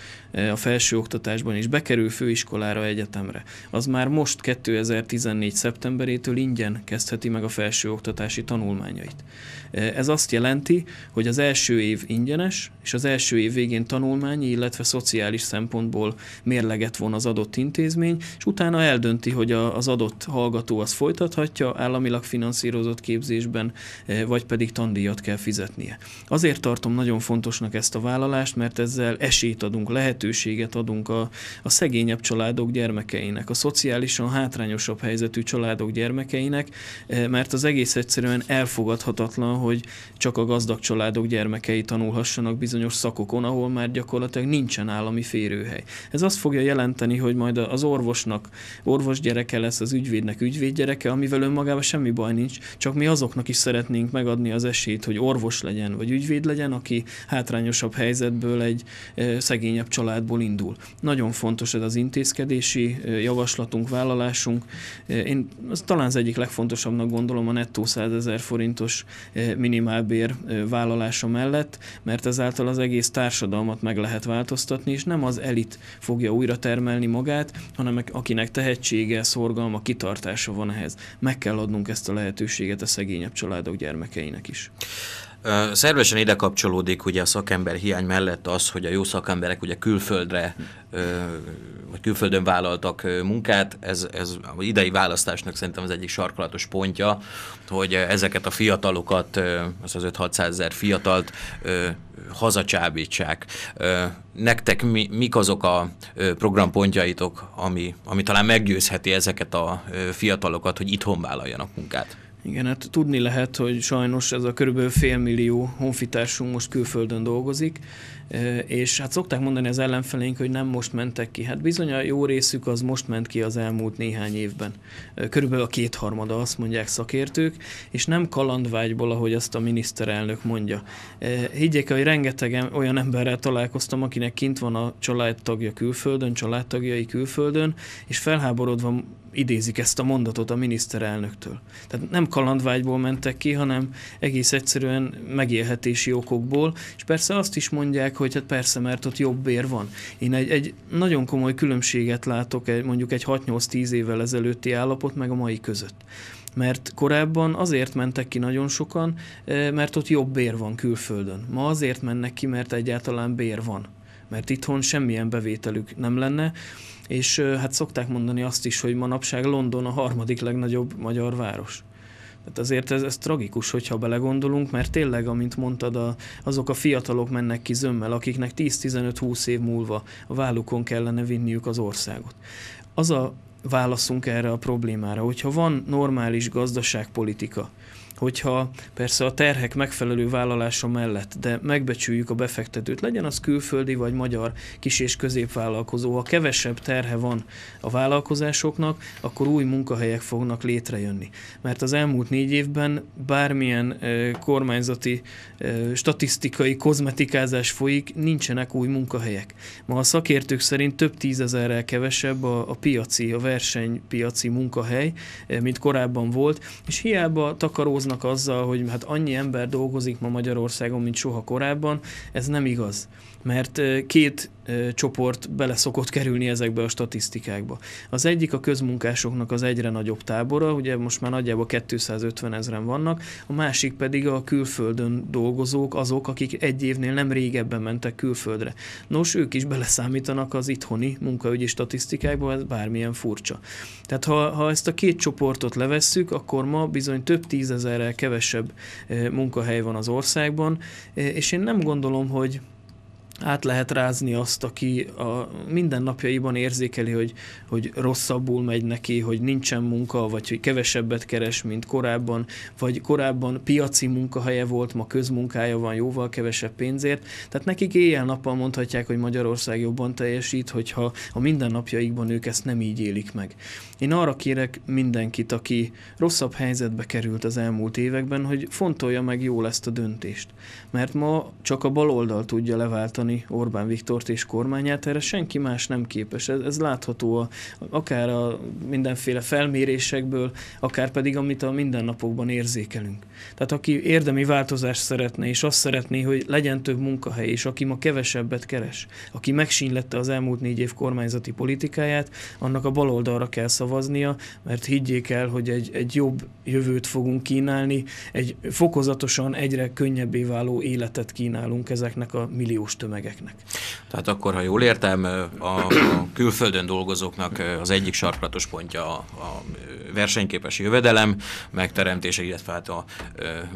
a felsőoktatásban és bekerül főiskolára, egyetemre, az már most 2014. szeptemberétől ingyen kezdheti meg a felsőoktatási tanulmányait. Ez azt jelenti, hogy az első év ingyenes, és az első év végén tanulmányi, illetve szociális szempontból mérleget von az adott intézmény, és utána eldönti, hogy a, az adott hallgató az folytathatja államilag finanszírozott képzésben, eh, vagy pedig tandíjat kell fizetnie. Azért tartom nagyon fontosnak ezt a vállalást, mert ezzel esélyt adunk, lehetőséget adunk a, a szegényebb családok gyermekeinek, a szociálisan hátrányosabb helyzetű családok gyermekeinek, eh, mert az egész egyszerűen elfogadhatatlan, hogy csak a gazdag családok gyermekei tanulhassanak bizonyos szakokon, ahol már gyakorlatilag nincsen állami férőhely. Ez azt fogja jelenteni, hogy majd az orvosnak orvosnak orvos gyereke lesz, az ügyvédnek ügyvéd gyereke, amivel önmagában semmi baj nincs, csak mi azoknak is szeretnénk megadni az esélyt, hogy orvos legyen, vagy ügyvéd legyen, aki hátrányosabb helyzetből egy szegényebb családból indul. Nagyon fontos ez az intézkedési javaslatunk, vállalásunk. Én az talán az egyik legfontosabbnak gondolom a nettó 100 ezer forintos minimálbér vállalása mellett, mert ezáltal az egész társadalmat meg lehet változtatni, és nem az elit fogja újra termelni magát, hanem aki akinek tehetsége, szorgalma, kitartása van ehhez. Meg kell adnunk ezt a lehetőséget a szegényebb családok gyermekeinek is. Szervesen ide kapcsolódik ugye a szakember hiány mellett az, hogy a jó szakemberek ugye külföldre, vagy külföldön vállaltak munkát, ez, ez az idei választásnak szerintem az egyik sarkalatos pontja, hogy ezeket a fiatalokat, az az 5-600 ezer fiatalt hazacsábítsák. Nektek mi, mik azok a programpontjaitok, ami, ami talán meggyőzheti ezeket a fiatalokat, hogy itthon vállaljanak munkát? Igen, hát tudni lehet, hogy sajnos ez a körülbelül félmillió honfitársunk most külföldön dolgozik, e, és hát szokták mondani az ellenfelénk, hogy nem most mentek ki. Hát bizony a jó részük az most ment ki az elmúlt néhány évben. E, körülbelül a kétharmada, azt mondják szakértők, és nem kalandvágyból, ahogy azt a miniszterelnök mondja. E, higgyék el, hogy rengeteg olyan emberrel találkoztam, akinek kint van a családtagja külföldön, családtagjai külföldön, és felháborodva idézik ezt a mondatot a miniszterelnöktől. Tehát nem kalandvágyból mentek ki, hanem egész egyszerűen megélhetési okokból, és persze azt is mondják, hogy hát persze, mert ott jobb bér van. Én egy, egy nagyon komoly különbséget látok mondjuk egy 6-8-10 évvel ezelőtti állapot meg a mai között mert korábban azért mentek ki nagyon sokan, eh, mert ott jobb bér van külföldön. Ma azért mennek ki, mert egyáltalán bér van, mert itthon semmilyen bevételük nem lenne, és hát szokták mondani azt is, hogy manapság London a harmadik legnagyobb magyar város. Tehát azért ez, ez tragikus, hogyha belegondolunk, mert tényleg, amint mondtad, a, azok a fiatalok mennek ki zömmel, akiknek 10-15-20 év múlva a vállukon kellene vinniük az országot. Az a válaszunk erre a problémára, hogyha van normális gazdaságpolitika, hogyha persze a terhek megfelelő vállalása mellett, de megbecsüljük a befektetőt, legyen az külföldi vagy magyar kis- és középvállalkozó, ha kevesebb terhe van a vállalkozásoknak, akkor új munkahelyek fognak létrejönni. Mert az elmúlt négy évben bármilyen kormányzati statisztikai kozmetikázás folyik, nincsenek új munkahelyek. Ma a szakértők szerint több tízezerrel kevesebb a, a piaci, a versenypiaci munkahely, mint korábban volt, és hiába takaróznak foglalkoznak azzal, hogy hát annyi ember dolgozik ma Magyarországon, mint soha korábban, ez nem igaz mert két csoport bele szokott kerülni ezekbe a statisztikákba. Az egyik a közmunkásoknak az egyre nagyobb tábora, ugye most már nagyjából 250 ezeren vannak, a másik pedig a külföldön dolgozók, azok, akik egy évnél nem régebben mentek külföldre. Nos, ők is beleszámítanak az itthoni munkaügyi statisztikákba, ez bármilyen furcsa. Tehát ha, ha ezt a két csoportot levesszük, akkor ma bizony több tízezerrel kevesebb munkahely van az országban, és én nem gondolom, hogy át lehet rázni azt, aki a mindennapjaiban érzékeli, hogy, hogy rosszabbul megy neki, hogy nincsen munka, vagy hogy kevesebbet keres, mint korábban, vagy korábban piaci munkahelye volt, ma közmunkája van jóval kevesebb pénzért. Tehát nekik éjjel-nappal mondhatják, hogy Magyarország jobban teljesít, hogyha a mindennapjaikban ők ezt nem így élik meg. Én arra kérek mindenkit, aki rosszabb helyzetbe került az elmúlt években, hogy fontolja meg jól ezt a döntést. Mert ma csak a baloldal tudja leváltani megvédeni Orbán Viktort és kormányát, erre senki más nem képes. Ez, ez látható a, akár a mindenféle felmérésekből, akár pedig amit a mindennapokban érzékelünk. Tehát aki érdemi változást szeretne, és azt szeretné, hogy legyen több munkahely, és aki ma kevesebbet keres, aki megsínlette az elmúlt négy év kormányzati politikáját, annak a baloldalra kell szavaznia, mert higgyék el, hogy egy, egy jobb jövőt fogunk kínálni, egy fokozatosan egyre könnyebbé váló életet kínálunk ezeknek a milliós tömegeknek tömegeknek. Tehát akkor, ha jól értem, a, a külföldön dolgozóknak az egyik sarklatos pontja a, a versenyképes jövedelem megteremtése, illetve hát a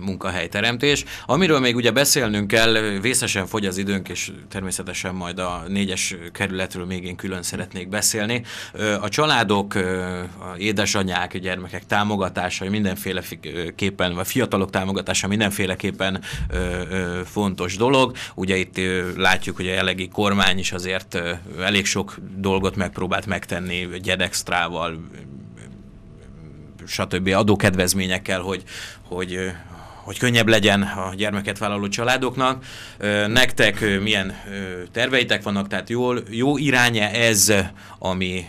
munkahelyteremtés. Amiről még ugye beszélnünk kell, vészesen fogy az időnk, és természetesen majd a négyes kerületről még én külön szeretnék beszélni. A családok, a édesanyák, a gyermekek támogatása mindenféleképpen, vagy fiatalok támogatása mindenféleképpen fontos dolog. Ugye itt látjuk, hogy a jelenlegi kormány is azért elég sok dolgot megpróbált megtenni, gyedextrával, stb. adókedvezményekkel, hogy, hogy, hogy könnyebb legyen a gyermeket vállaló családoknak. Nektek milyen terveitek vannak, tehát jól, jó iránya ez, ami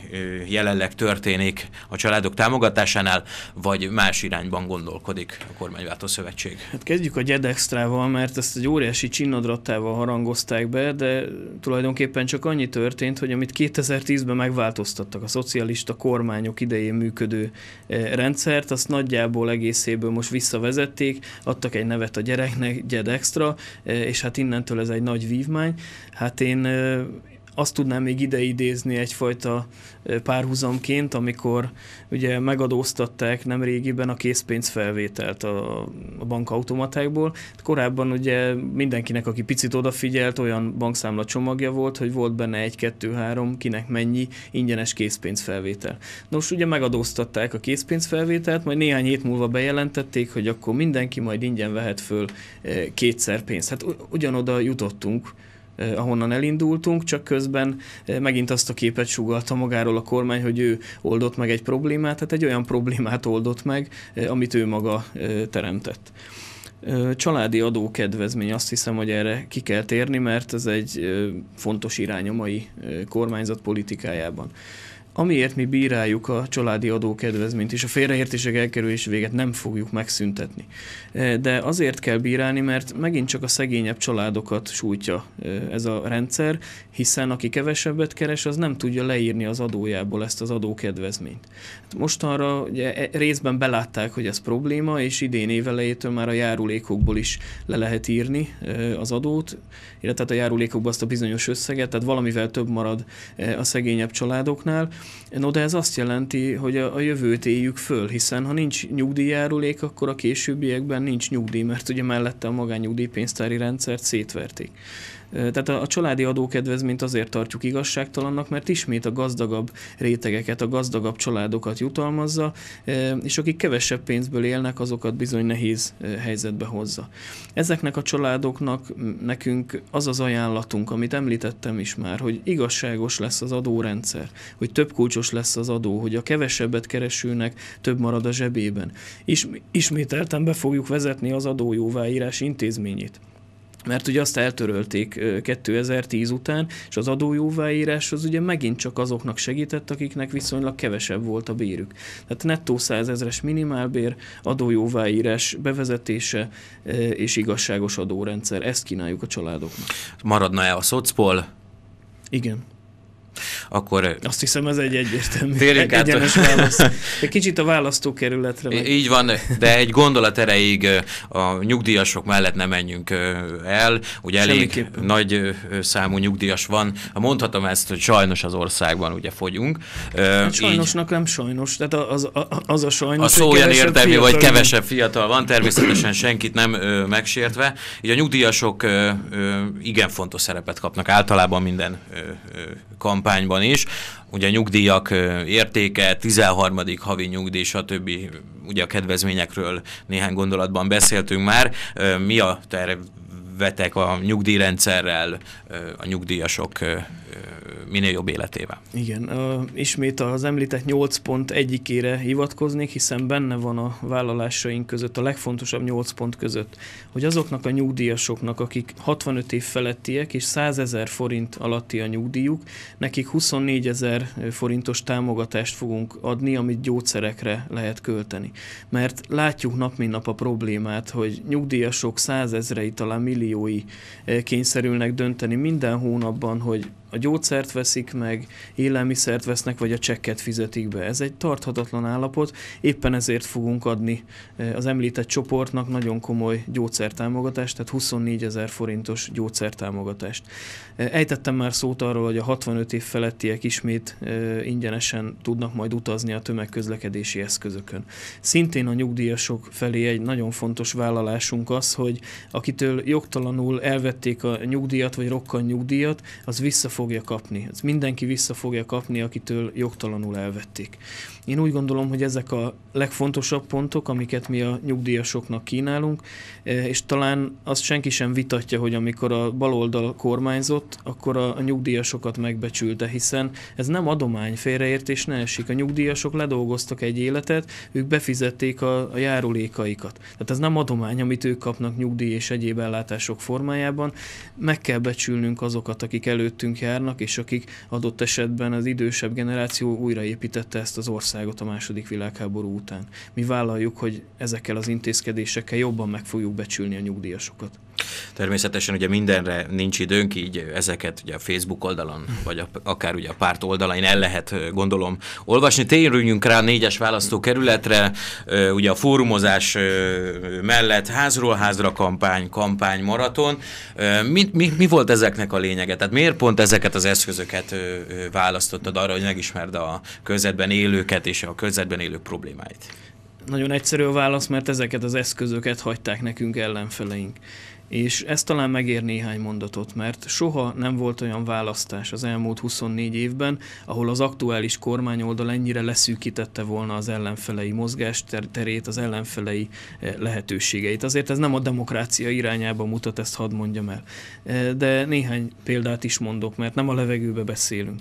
jelenleg történik a családok támogatásánál, vagy más irányban gondolkodik a Kormányváltó Szövetség? Hát kezdjük a Gedextrával, mert ezt egy óriási csinnadrattával harangozták be, de tulajdonképpen csak annyi történt, hogy amit 2010-ben megváltoztattak a szocialista kormányok idején működő eh, rendszert, azt nagyjából egészéből most visszavezették, adtak egy nevet a gyereknek, Gyed Extra, eh, és hát innentől ez egy nagy vívmány. Hát én eh, azt tudnám még ide idézni egyfajta párhuzamként, amikor ugye megadóztatták nem régiben a készpénzfelvételt a, a bankautomatákból. Korábban ugye mindenkinek, aki picit odafigyelt, olyan bankszámla csomagja volt, hogy volt benne egy, kettő, három, kinek mennyi ingyenes készpénzfelvétel. Nos, ugye megadóztatták a készpénzfelvételt, majd néhány hét múlva bejelentették, hogy akkor mindenki majd ingyen vehet föl kétszer pénzt. Hát ugyanoda jutottunk, ahonnan elindultunk, csak közben megint azt a képet sugalta magáról a kormány, hogy ő oldott meg egy problémát, tehát egy olyan problémát oldott meg, amit ő maga teremtett. Családi adókedvezmény, azt hiszem, hogy erre ki kell térni, mert ez egy fontos irány a mai kormányzat politikájában amiért mi bíráljuk a családi adókedvezményt, és a félreértések elkerülése véget nem fogjuk megszüntetni. E, de azért kell bírálni, mert megint csak a szegényebb családokat sújtja e, ez a rendszer, hiszen aki kevesebbet keres, az nem tudja leírni az adójából ezt az adókedvezményt. Hát Mostanra ugye, e, részben belátták, hogy ez probléma, és idén évelejétől már a járulékokból is le lehet írni az adót, illetve hát a járulékokból azt a bizonyos összeget, tehát valamivel több marad a szegényebb családoknál, No, de ez azt jelenti, hogy a, a jövőt éljük föl, hiszen ha nincs nyugdíjjárulék, akkor a későbbiekben nincs nyugdíj, mert ugye mellette a magányugdíjpénztári rendszert szétverték. Tehát a, családi adókedvezményt azért tartjuk igazságtalannak, mert ismét a gazdagabb rétegeket, a gazdagabb családokat jutalmazza, és akik kevesebb pénzből élnek, azokat bizony nehéz helyzetbe hozza. Ezeknek a családoknak nekünk az az ajánlatunk, amit említettem is már, hogy igazságos lesz az adórendszer, hogy több kulcsos lesz az adó, hogy a kevesebbet keresőnek több marad a zsebében. Is, ismételten be fogjuk vezetni az adójóváírás intézményét mert ugye azt eltörölték 2010 után, és az adójóváírás az ugye megint csak azoknak segített, akiknek viszonylag kevesebb volt a bérük. Tehát nettó 100 ezres minimálbér, adójóváírás bevezetése és igazságos adórendszer. Ezt kínáljuk a családoknak. Maradna-e a szocpol? Igen akkor... Azt hiszem ez egy egyértelmű, térjünk egy egyenes át... válasz. De kicsit a választókerületre. Meg... Így van, de egy gondolat erejéig a nyugdíjasok mellett nem menjünk el. Ugye elég nagy számú nyugdíjas van. Mondhatom ezt, hogy sajnos az országban ugye fogyunk. Hát sajnosnak nem sajnos. Tehát az, az, az a sajnos, A szó olyan értelmű, vagy kevesebb fiatal van, természetesen senkit nem megsértve. Így a nyugdíjasok igen fontos szerepet kapnak általában minden ö, kampányban is, ugye a nyugdíjak értéke, 13. havi nyugdíj, stb. Ugye a kedvezményekről néhány gondolatban beszéltünk már. Mi a tervetek a nyugdíjrendszerrel, a nyugdíjasok minél jobb életével. Igen, ismét az említett 8 pont egyikére hivatkoznék, hiszen benne van a vállalásaink között, a legfontosabb 8 pont között, hogy azoknak a nyugdíjasoknak, akik 65 év felettiek és 100 ezer forint alatti a nyugdíjuk, nekik 24 ezer forintos támogatást fogunk adni, amit gyógyszerekre lehet költeni. Mert látjuk nap mint nap a problémát, hogy nyugdíjasok százezrei, talán milliói kényszerülnek dönteni minden hónapban, hogy a gyógyszert veszik meg, élelmiszert vesznek, vagy a csekket fizetik be. Ez egy tarthatatlan állapot, éppen ezért fogunk adni e, az említett csoportnak nagyon komoly gyógyszertámogatást, tehát 24 ezer forintos gyógyszertámogatást. E, ejtettem már szót arról, hogy a 65 év felettiek ismét e, ingyenesen tudnak majd utazni a tömegközlekedési eszközökön. Szintén a nyugdíjasok felé egy nagyon fontos vállalásunk az, hogy akitől jogtalanul elvették a nyugdíjat, vagy rokkan nyugdíjat, az vissza fogja kapni. Ezt mindenki vissza fogja kapni, akitől jogtalanul elvették. Én úgy gondolom, hogy ezek a legfontosabb pontok, amiket mi a nyugdíjasoknak kínálunk, e, és talán azt senki sem vitatja, hogy amikor a baloldal kormányzott, akkor a nyugdíjasokat megbecsülte, hiszen ez nem adomány félreértés, ne esik. A nyugdíjasok ledolgoztak egy életet, ők befizették a, a járulékaikat. Tehát ez nem adomány, amit ők kapnak nyugdíj és egyéb ellátások formájában. Meg kell becsülnünk azokat, akik előttünk járnak, és akik adott esetben az idősebb generáció újraépítette ezt az országot. Magyarországot a második világháború után. Mi vállaljuk, hogy ezekkel az intézkedésekkel jobban meg fogjuk becsülni a nyugdíjasokat. Természetesen ugye mindenre nincs időnk, így ezeket ugye a Facebook oldalon, vagy a, akár ugye a párt oldalain el lehet, gondolom, olvasni. Térjünk rá a négyes választókerületre, ugye a fórumozás mellett házról házra kampány, kampány, maraton. Mi, mi, mi volt ezeknek a lényege? Tehát miért pont ezeket az eszközöket választottad arra, hogy megismerd a közvetben élőket és a közvetben élők problémáit? Nagyon egyszerű a válasz, mert ezeket az eszközöket hagyták nekünk ellenfeleink. És ez talán megér néhány mondatot, mert soha nem volt olyan választás az elmúlt 24 évben, ahol az aktuális kormányoldal ennyire leszűkítette volna az ellenfelei mozgásterét, az ellenfelei eh, lehetőségeit. Azért ez nem a demokrácia irányába mutat, ezt hadd mondjam el. Eh, de néhány példát is mondok, mert nem a levegőbe beszélünk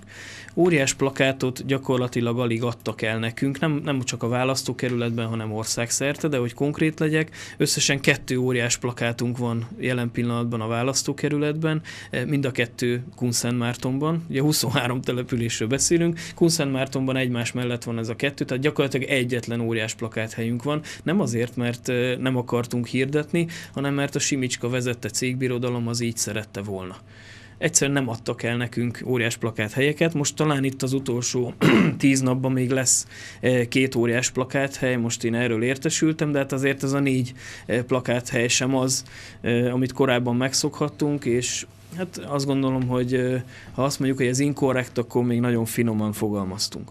óriás plakátot gyakorlatilag alig adtak el nekünk, nem, nem csak a választókerületben, hanem országszerte, de hogy konkrét legyek, összesen kettő óriás plakátunk van jelen pillanatban a választókerületben, eh, mind a kettő Kunszentmártonban, ugye 23 településről beszélünk, Kunszentmártonban egymás mellett van ez a kettő, tehát gyakorlatilag egyetlen óriás helyünk van, nem azért, mert eh, nem akartunk hirdetni, hanem mert a Simicska vezette cégbirodalom az így szerette volna egyszerűen nem adtak el nekünk óriás plakát helyeket. Most talán itt az utolsó tíz napban még lesz e, két óriás plakát hely, most én erről értesültem, de hát azért ez a négy e, plakát hely sem az, e, amit korábban megszokhattunk, és Hát azt gondolom, hogy ha azt mondjuk, hogy ez inkorrekt, akkor még nagyon finoman fogalmaztunk.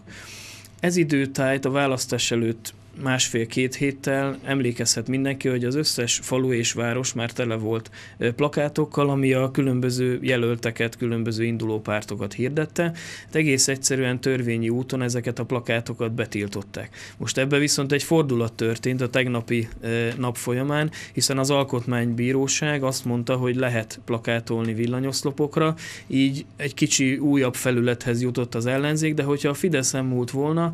Ez időtájt a választás előtt másfél-két héttel emlékezhet mindenki, hogy az összes falu és város már tele volt plakátokkal, ami a különböző jelölteket, különböző indulópártokat hirdette. De egész egyszerűen törvényi úton ezeket a plakátokat betiltották. Most ebbe viszont egy fordulat történt a tegnapi nap folyamán, hiszen az Alkotmánybíróság azt mondta, hogy lehet plakátolni villanyoszlopokra, így egy kicsi újabb felülethez jutott az ellenzék, de hogyha a Fidesz múlt volna,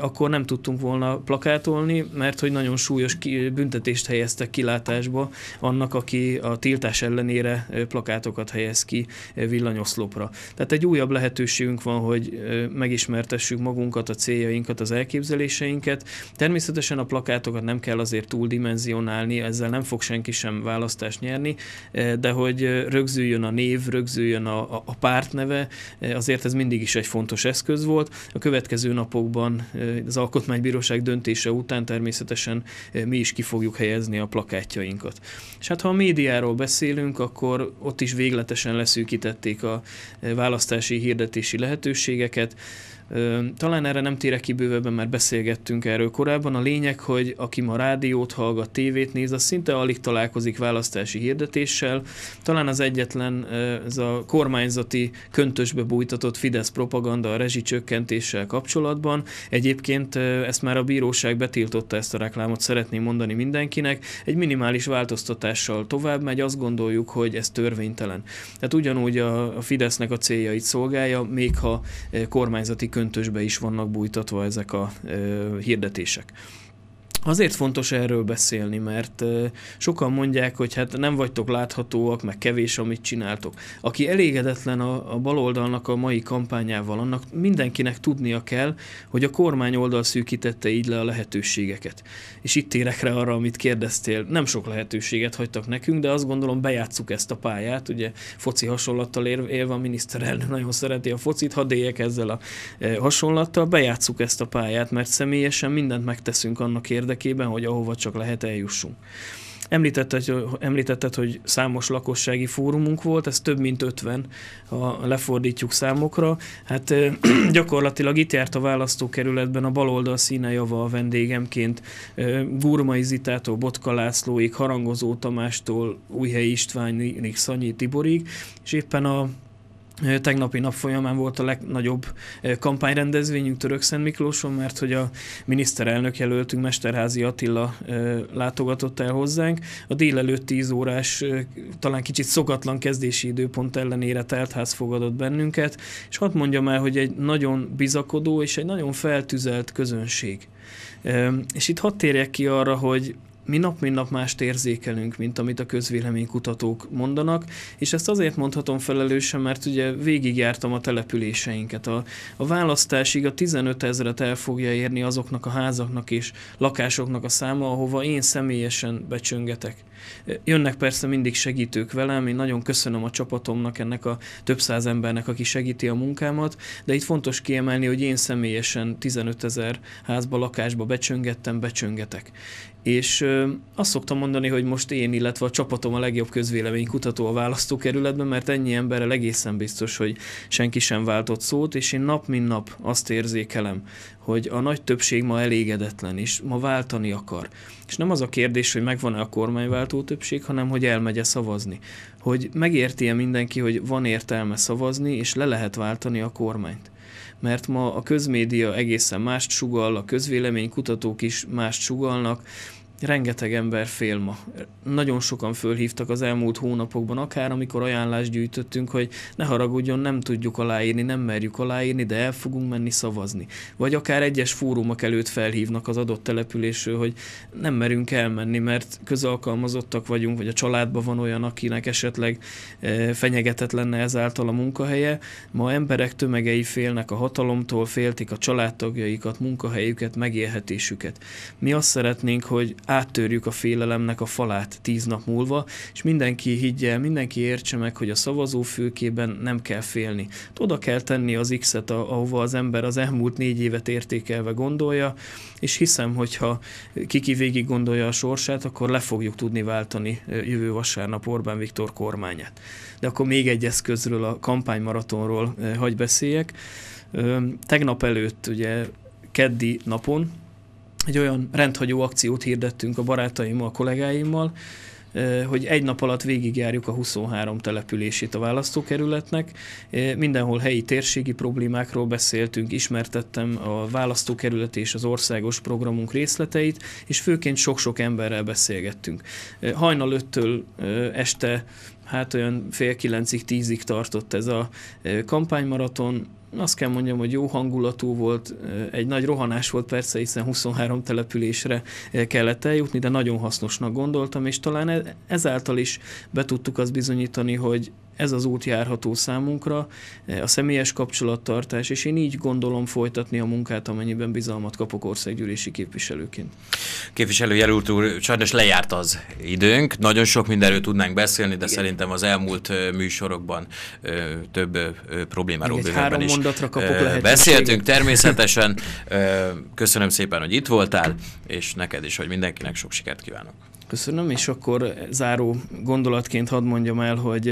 akkor nem tudtunk volna plakátolni hátrátolni, mert hogy nagyon súlyos ki, büntetést helyeztek kilátásba annak, aki a tiltás ellenére plakátokat helyez ki villanyoszlopra. Tehát egy újabb lehetőségünk van, hogy megismertessük magunkat, a céljainkat, az elképzeléseinket. Természetesen a plakátokat nem kell azért túldimenzionálni, ezzel nem fog senki sem választást nyerni, de hogy rögzüljön a név, rögzüljön a, a, a pártneve, azért ez mindig is egy fontos eszköz volt. A következő napokban az Alkotmánybíróság döntés megjelenése után természetesen eh, mi is ki fogjuk helyezni a plakátjainkat. És hát ha a médiáról beszélünk, akkor ott is végletesen leszűkítették a eh, választási hirdetési lehetőségeket, talán erre nem térek ki bővebben, mert beszélgettünk erről korábban. A lényeg, hogy aki ma rádiót hallgat, tévét néz, az szinte alig találkozik választási hirdetéssel. Talán az egyetlen ez a kormányzati köntösbe bújtatott Fidesz propaganda a rezsicsökkentéssel kapcsolatban. Egyébként ezt már a bíróság betiltotta ezt a reklámot, szeretném mondani mindenkinek. Egy minimális változtatással tovább megy, azt gondoljuk, hogy ez törvénytelen. Tehát ugyanúgy a Fidesznek a céljait szolgálja, még ha kormányzati köntösbe is vannak bújtatva ezek a hirdetések. Azért fontos erről beszélni, mert sokan mondják, hogy hát nem vagytok láthatóak, meg kevés, amit csináltok. Aki elégedetlen a, a baloldalnak a mai kampányával, annak mindenkinek tudnia kell, hogy a kormány oldal szűkítette így le a lehetőségeket. És itt érek rá arra, amit kérdeztél. Nem sok lehetőséget hagytak nekünk, de azt gondolom bejátszuk ezt a pályát. Ugye foci hasonlattal élve a miniszterelnök nagyon szereti a focit, ha déjek ezzel a e, hasonlattal, bejátszuk ezt a pályát, mert személyesen mindent megteszünk annak érdekében, érdekében, hogy ahova csak lehet eljussunk. Említetted, említetted, hogy számos lakossági fórumunk volt, ez több mint 50, ha lefordítjuk számokra. Hát gyakorlatilag itt járt a választókerületben a baloldal java a vendégemként. Gurmai Zitától, Botka Lászlóig, Harangozó Tamástól, Újhely Istvánig, Szanyi Tiborig, és éppen a Tegnapi nap folyamán volt a legnagyobb kampányrendezvényünk Török Miklóson, mert hogy a miniszterelnök jelöltünk, Mesterházi Attila látogatott el hozzánk. A délelőtt 10 órás, talán kicsit szokatlan kezdési időpont ellenére teltház fogadott bennünket, és hadd mondjam el, hogy egy nagyon bizakodó és egy nagyon feltüzelt közönség. És itt hadd térjek ki arra, hogy mi nap, mint nap mást érzékelünk, mint amit a közvéleménykutatók mondanak, és ezt azért mondhatom felelősen, mert ugye végigjártam a településeinket. A, a választásig a 15 ezeret el fogja érni azoknak a házaknak és lakásoknak a száma, ahova én személyesen becsöngetek. Jönnek persze mindig segítők velem, én nagyon köszönöm a csapatomnak, ennek a több száz embernek, aki segíti a munkámat, de itt fontos kiemelni, hogy én személyesen 15 ezer házba, lakásba becsöngettem, becsöngetek. És azt szoktam mondani, hogy most én, illetve a csapatom a legjobb közvéleménykutató a választókerületben, mert ennyi emberrel egészen biztos, hogy senki sem váltott szót, és én nap mint nap azt érzékelem hogy a nagy többség ma elégedetlen, és ma váltani akar. És nem az a kérdés, hogy megvan-e a kormányváltó többség, hanem hogy elmegye szavazni. Hogy megérti-e mindenki, hogy van értelme szavazni, és le lehet váltani a kormányt mert ma a közmédia egészen mást sugall, a közvéleménykutatók is mást sugalnak, rengeteg ember fél ma. Nagyon sokan fölhívtak az elmúlt hónapokban, akár amikor ajánlást gyűjtöttünk, hogy ne haragudjon, nem tudjuk aláírni, nem merjük aláírni, de el fogunk menni szavazni. Vagy akár egyes fórumok előtt felhívnak az adott településről, hogy nem merünk elmenni, mert közalkalmazottak vagyunk, vagy a családban van olyan, akinek esetleg e, fenyegetett lenne ezáltal a munkahelye. Ma emberek tömegei félnek a hatalomtól, féltik a családtagjaikat, munkahelyüket, megélhetésüket. Mi azt szeretnénk, hogy áttörjük a félelemnek a falát tíz nap múlva, és mindenki higgye, mindenki értse meg, hogy a szavazófülkében nem kell félni. Oda kell tenni az X-et, ahova az ember az elmúlt négy évet értékelve gondolja, és hiszem, hogyha kiki végig gondolja a sorsát, akkor le fogjuk tudni váltani jövő vasárnap Orbán Viktor kormányát. De akkor még egy eszközről, a kampánymaratonról hagy beszéljek. Tegnap előtt ugye keddi napon, egy olyan rendhagyó akciót hirdettünk a barátaimmal, a kollégáimmal, hogy egy nap alatt végigjárjuk a 23 települését a választókerületnek. Mindenhol helyi térségi problémákról beszéltünk, ismertettem a választókerület és az országos programunk részleteit, és főként sok-sok emberrel beszélgettünk. Hajnal 5-től este hát olyan fél kilencig, tízig tartott ez a kampánymaraton, azt kell mondjam, hogy jó hangulatú volt, egy nagy rohanás volt persze, hiszen 23 településre kellett eljutni, de nagyon hasznosnak gondoltam, és talán e-, ezáltal is be tudtuk azt bizonyítani, hogy ez az út járható számunkra, eh, a személyes kapcsolattartás, és én így gondolom folytatni a munkát, amennyiben bizalmat kapok országgyűlési képviselőként. jelölt úr, sajnos lejárt az időnk, nagyon sok mindenről tudnánk beszélni, de Igen. szerintem az elmúlt eh, műsorokban eh, több problémáról Igen, három is mondatra kapok beszéltünk természetesen. Köszönöm szépen, hogy itt voltál, és neked is, hogy mindenkinek sok sikert kívánok. Köszönöm, és akkor záró gondolatként hadd mondjam el, hogy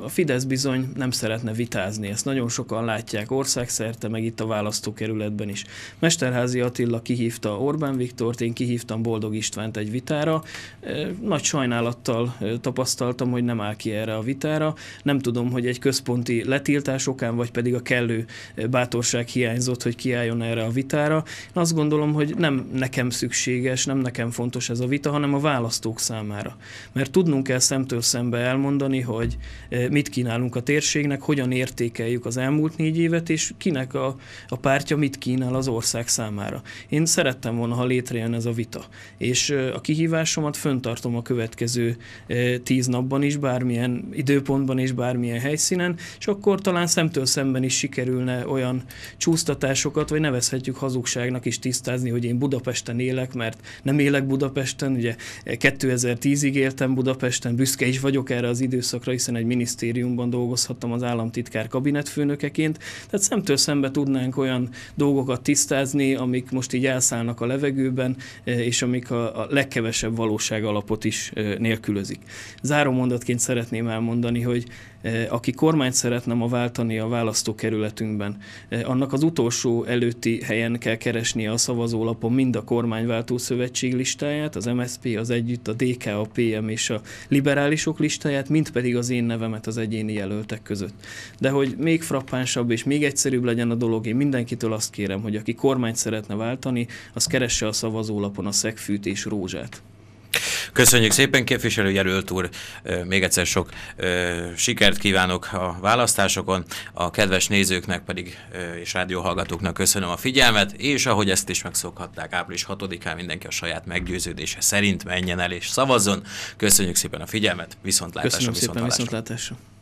a Fidesz bizony nem szeretne vitázni. Ezt nagyon sokan látják országszerte, meg itt a választókerületben is. Mesterházi Attila kihívta Orbán Viktort, én kihívtam Boldog Istvánt egy vitára. Nagy sajnálattal tapasztaltam, hogy nem áll ki erre a vitára. Nem tudom, hogy egy központi letiltás okán, vagy pedig a kellő bátorság hiányzott, hogy kiálljon erre a vitára. Én azt gondolom, hogy nem nekem szükséges, nem nekem fontos ez a vita, hanem a válasz fogyasztók számára. Mert tudnunk kell szemtől szembe elmondani, hogy eh, mit kínálunk a térségnek, hogyan értékeljük az elmúlt négy évet, és kinek a, a pártja mit kínál az ország számára. Én szerettem volna, ha létrejön ez a vita. És eh, a kihívásomat föntartom a következő eh, tíz napban is, bármilyen időpontban és bármilyen helyszínen, és akkor talán szemtől szemben is sikerülne olyan csúsztatásokat, vagy nevezhetjük hazugságnak is tisztázni, hogy én Budapesten élek, mert nem élek Budapesten, ugye 2010-ig éltem Budapesten, büszke is vagyok erre az időszakra, hiszen egy minisztériumban dolgozhattam az államtitkár kabinetfőnökeként, tehát szemtől szembe tudnánk olyan dolgokat tisztázni, amik most így elszállnak a levegőben, e, és amik a, a legkevesebb valóság alapot is e, nélkülözik. Záró mondatként szeretném elmondani, hogy Eh, aki kormányt szeretne ma váltani a választókerületünkben, eh, annak az utolsó előtti helyen kell keresnie a szavazólapon mind a kormányváltó szövetség listáját, az MSP az együtt, a DK, a PM és a liberálisok listáját, mint pedig az én nevemet az egyéni jelöltek között. De hogy még frappánsabb és még egyszerűbb legyen a dolog, én mindenkitől azt kérem, hogy aki kormányt szeretne váltani, az keresse a szavazólapon a szegfűt és rózsát. Köszönjük szépen, képviselőjelölt úr, még egyszer sok sikert kívánok a választásokon, a kedves nézőknek pedig és rádióhallgatóknak köszönöm a figyelmet, és ahogy ezt is megszokhatták, április 6-án mindenki a saját meggyőződése szerint menjen el és szavazzon. Köszönjük szépen a figyelmet, viszontlátásra, viszontlátásra.